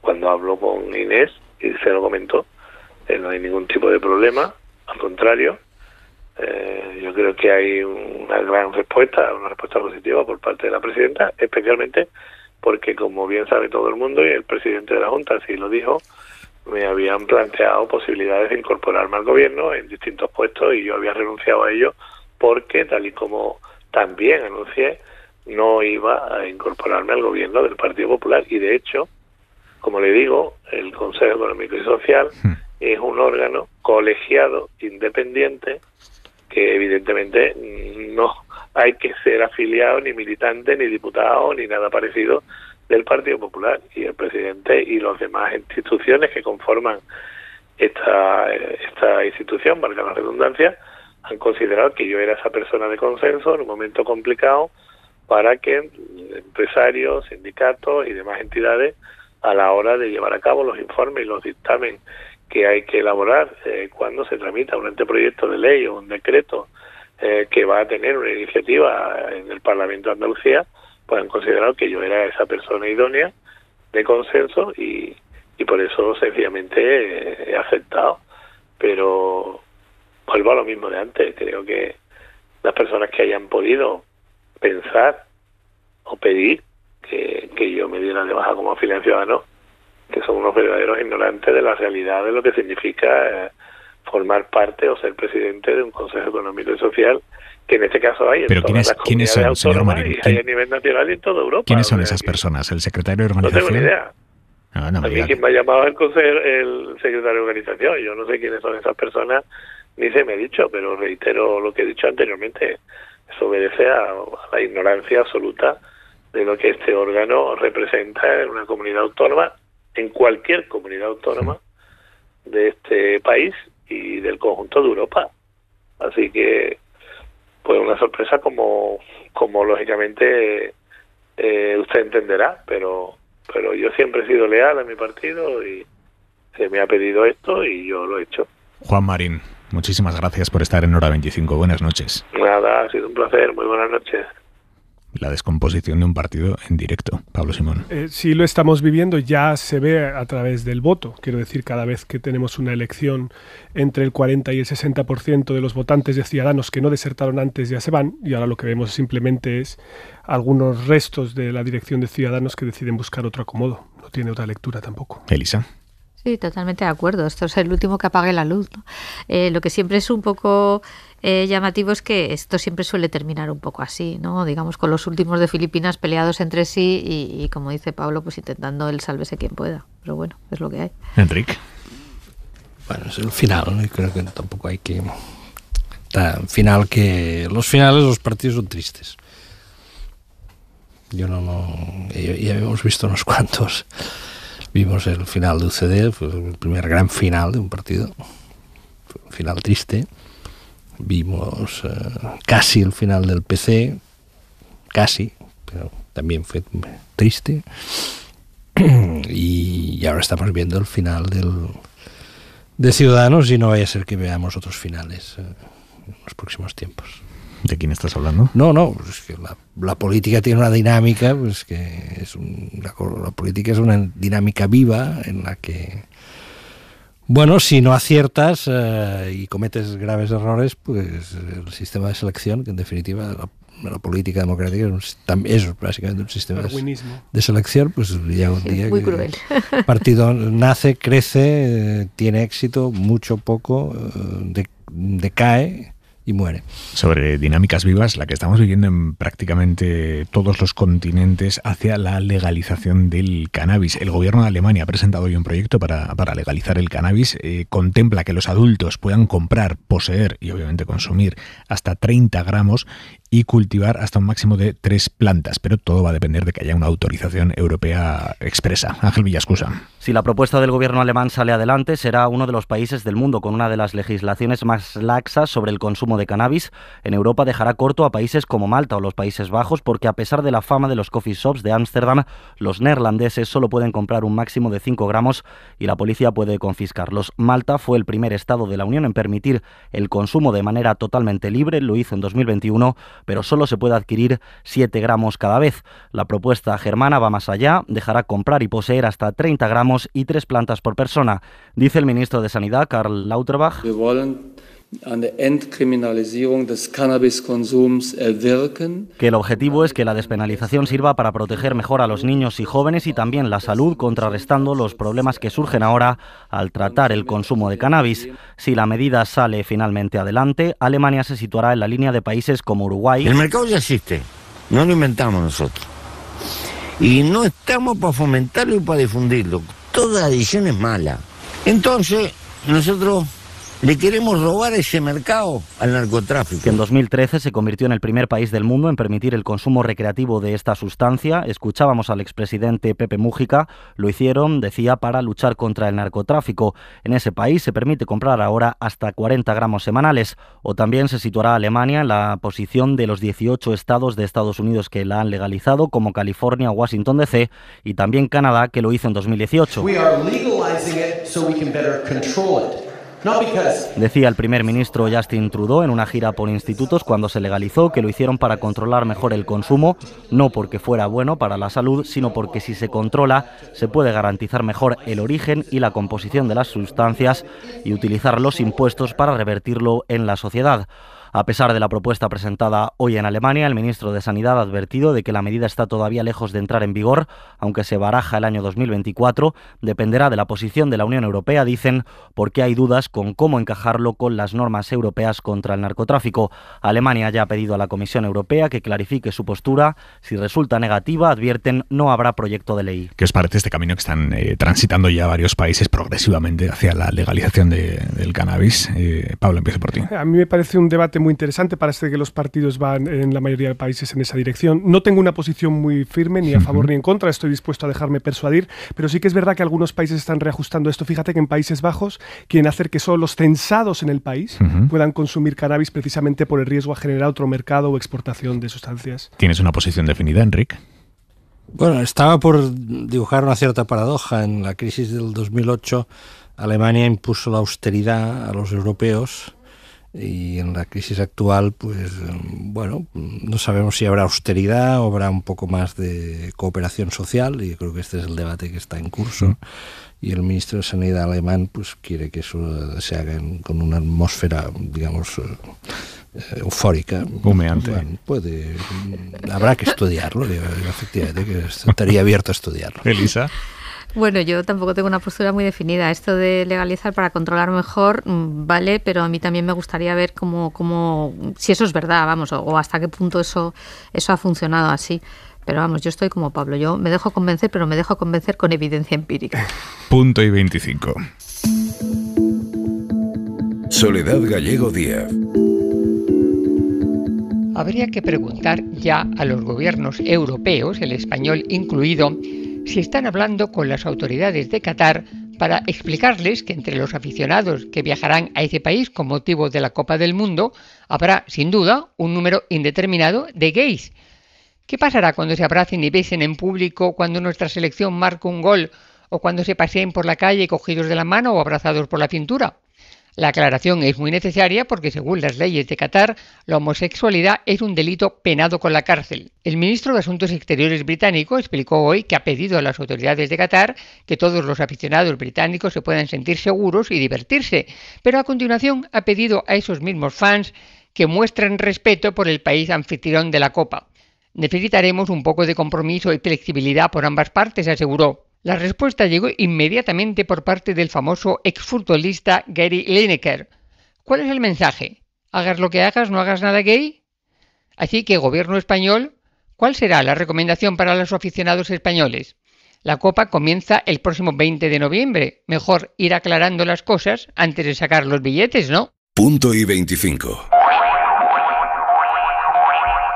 Cuando hablo con Inés y se lo comentó, eh, no hay ningún tipo de problema, al contrario, eh, yo creo que hay una gran respuesta, una respuesta positiva por parte de la presidenta, especialmente porque, como bien sabe todo el mundo, y el presidente de la Junta así lo dijo, me habían planteado posibilidades de incorporarme al gobierno en distintos puestos y yo había renunciado a ello porque, tal y como también anuncié, no iba a incorporarme al gobierno del Partido Popular y, de hecho, como le digo, el Consejo Económico y Social hmm es un órgano colegiado, independiente, que evidentemente no hay que ser afiliado ni militante ni diputado ni nada parecido del Partido Popular y el presidente y las demás instituciones que conforman esta, esta institución, valga la redundancia, han considerado que yo era esa persona de consenso en un momento complicado para que empresarios, sindicatos y demás entidades a la hora de llevar a cabo los informes y los dictámenes que hay que elaborar eh, cuando se tramita un anteproyecto de ley o un decreto eh, que va a tener una iniciativa en el Parlamento de Andalucía, pues han considerado que yo era esa persona idónea de consenso y, por eso sencillamente eh, he aceptado. Pero vuelvo a lo mismo de antes, creo que las personas que hayan podido pensar o pedir que, que yo me diera de baja como afiliado ciudadano, que son unos verdaderos ignorantes de la realidad de lo que significa eh, formar parte o ser presidente de un Consejo Económico y Social, que en este caso hay en ¿Pero todas las ¿quiénes son, a nivel nacional y en toda Europa. ¿Quiénes son esas personas? ¿El secretario de organización? No tengo ni idea. Ah, quien me ha llamado el, consejo el secretario de organización, yo no sé quiénes son esas personas, ni se me ha dicho, pero reitero lo que he dicho anteriormente, eso obedece a la ignorancia absoluta de lo que este órgano representa en una comunidad autónoma en cualquier comunidad autónoma de este país y del conjunto de Europa. Así que, pues una sorpresa como, como lógicamente eh, usted entenderá, pero, pero yo siempre he sido leal a mi partido y se me ha pedido esto y yo lo he hecho. Juan Marín, muchísimas gracias por estar en Hora 25. Buenas noches. Nada, ha sido un placer. Muy buenas noches la descomposición de un partido en directo, Pablo Simón. Si eh, sí, lo estamos viviendo, ya se ve a través del voto. Quiero decir, cada vez que tenemos una elección entre el 40 y el 60% de los votantes de ciudadanos que no desertaron antes ya se van, y ahora lo que vemos simplemente es algunos restos de la dirección de ciudadanos que deciden buscar otro acomodo. No tiene otra lectura tampoco. Elisa. Sí, totalmente de acuerdo. Esto es el último que apague la luz. Eh, lo que siempre es un poco eh, llamativo es que esto siempre suele terminar un poco así, ¿no? Digamos, con los últimos de Filipinas peleados entre sí y, como dice Pablo, pues intentando el sálvese quien pueda. Pero bueno, es lo que hay. Enrique. Bueno, es el final, creo que tampoco hay que... final que... Los finales, los partidos son tristes. Yo no... no... Ya, hemos visto unos cuantos Vimos el final de UCD, fue el primer gran final de un partido, fue un final triste. Vimos eh, casi el final del PC, casi, pero también fue triste. Y, ahora estamos viendo el final del, de Ciudadanos y no vaya a ser que veamos otros finales eh, en los próximos tiempos. ¿De quién estás hablando? No, no, es pues que la, política tiene una dinámica, pues que es la, política es una dinámica viva en la que, bueno, si no aciertas eh, y cometes graves errores, pues el sistema de selección, que en definitiva la, política democrática es, es, básicamente un sistema de selección, pues ya un día... El partido nace, crece, eh, tiene éxito, mucho, poco, eh, decae y muere. Sobre dinámicas vivas, la que estamos viviendo en prácticamente todos los continentes hacia la legalización del cannabis. El gobierno de Alemania ha presentado hoy un proyecto para, legalizar el cannabis. Eh, contempla que los adultos puedan comprar, poseer y obviamente consumir hasta 30 gramos y cultivar hasta un máximo de tres plantas, pero todo va a depender de que haya una autorización europea expresa. Ángel Villascusa. Si la propuesta del gobierno alemán sale adelante, será uno de los países del mundo con una de las legislaciones más laxas sobre el consumo de cannabis. En Europa dejará corto a países como Malta o los Países Bajos, porque a pesar de la fama de los coffee shops de Ámsterdam, los neerlandeses solo pueden comprar un máximo de 5 gramos y la policía puede confiscarlos. Malta fue el primer estado de la Unión en permitir el consumo de manera totalmente libre, lo hizo en 2021, pero solo se puede adquirir 7 gramos cada vez. La propuesta germana va más allá, dejará comprar y poseer hasta 30 gramos y 3 plantas por persona. Dice el ministro de Sanidad, Karl Lauterbach. Que el objetivo es que la despenalización sirva para proteger mejor a los niños y jóvenes y también la salud, contrarrestando los problemas que surgen ahora al tratar el consumo de cannabis. Si la medida sale finalmente adelante, Alemania se situará en la línea de países como Uruguay. El mercado ya existe, no lo inventamos nosotros. Y no estamos para fomentarlo y para difundirlo. Toda edición es mala. Entonces, nosotros le queremos robar ese mercado al narcotráfico. en 2013 se convirtió en el primer país del mundo en permitir el consumo recreativo de esta sustancia. Escuchábamos al expresidente Pepe Mújica. Lo hicieron, decía, para luchar contra el narcotráfico. En ese país se permite comprar ahora hasta 40 gramos semanales. O también se situará Alemania en la posición de los 18 estados de Estados Unidos que la han legalizado, como California, Washington DC y también Canadá, que lo hizo en 2018. We are Decía el primer ministro Justin Trudeau en una gira por institutos cuando se legalizó que lo hicieron para controlar mejor el consumo, no porque fuera bueno para la salud, sino porque si se controla se puede garantizar mejor el origen y la composición de las sustancias y utilizar los impuestos para revertirlo en la sociedad. A pesar de la propuesta presentada hoy en Alemania, el ministro de Sanidad ha advertido de que la medida está todavía lejos de entrar en vigor, aunque se baraja el año 2024, dependerá de la posición de la Unión Europea, dicen, porque hay dudas con cómo encajarlo con las normas europeas contra el narcotráfico. Alemania ya ha pedido a la Comisión Europea que clarifique su postura. Si resulta negativa, advierten, no habrá proyecto de ley. ¿Qué os parece este camino que están eh, transitando ya varios países progresivamente hacia la legalización del cannabis. Eh, Pablo, empiezo por ti. A mí me parece un debate muy interesante. Parece este que los partidos van en la mayoría de países en esa dirección. No tengo una posición muy firme, ni a favor ni en contra. Estoy dispuesto a dejarme persuadir. Pero sí que es verdad que algunos países están reajustando esto. Fíjate que en Países Bajos quieren hacer que solo los censados en el país puedan consumir cannabis precisamente por el riesgo a generar otro mercado o exportación de sustancias. ¿Tienes una posición definida, Enrique? Bueno, estaba por dibujar una cierta paradoja. En la crisis del 2008, Alemania impuso la austeridad a los europeos y en la crisis actual, pues bueno, no sabemos si habrá austeridad o habrá un poco más de cooperación social, y creo que este es el debate que está en curso. Y el ministro de Sanidad alemán, pues quiere que eso se haga con una atmósfera, digamos, eh, eufórica. Humeante. puede, habrá que estudiarlo, efectivamente, estaría abierto a estudiarlo. Elisa. Bueno, yo tampoco tengo una postura muy definida. Esto de legalizar para controlar mejor, mm, vale, pero a mí también me gustaría ver cómo, cómo si eso es verdad, vamos, o, hasta qué punto eso, eso ha funcionado así. Pero vamos, yo estoy como Pablo, yo me dejo convencer, pero me dejo convencer con evidencia empírica. Punto y 25. Soledad Gallego Díaz. Habría que preguntar ya a los gobiernos europeos, el español incluido, se están hablando con las autoridades de Qatar para explicarles que entre los aficionados que viajarán a ese país con motivo de la Copa del Mundo habrá, sin duda, un número indeterminado de gays. ¿Qué pasará cuando se abracen y besen en público, cuando nuestra selección marque un gol o cuando se paseen por la calle cogidos de la mano o abrazados por la cintura? La aclaración es muy necesaria porque según las leyes de Qatar, la homosexualidad es un delito penado con la cárcel. El ministro de Asuntos Exteriores británico explicó hoy que ha pedido a las autoridades de Qatar que todos los aficionados británicos se puedan sentir seguros y divertirse, pero a continuación ha pedido a esos mismos fans que muestren respeto por el país anfitrión de la Copa. Necesitaremos un poco de compromiso y flexibilidad por ambas partes, aseguró. La respuesta llegó inmediatamente por parte del famoso exfutbolista Gary Lineker. ¿Cuál es el mensaje? ¿Hagas lo que hagas, no hagas nada gay? Así que, gobierno español, ¿cuál será la recomendación para los aficionados españoles? La copa comienza el próximo 20 de noviembre. Mejor ir aclarando las cosas antes de sacar los billetes, ¿no? Punto y 25.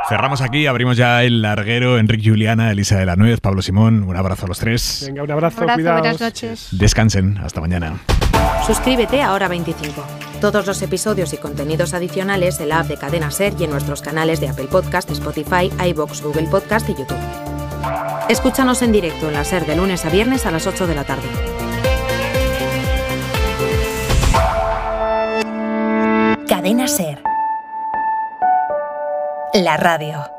Cerramos aquí, abrimos ya el larguero. Enrique Juliana, Elisa de la Nuez, Pablo Simón. Un abrazo a los tres. Venga, un abrazo, un Buenas noches. Descansen, hasta mañana. Suscríbete a Hora 25. Todos los episodios y contenidos adicionales en la app de Cadena Ser y en nuestros canales de Apple Podcast, Spotify, iBox, Google Podcast y YouTube. Escúchanos en directo en la Ser de lunes a viernes a las 8 de la tarde. Cadena Ser la radio.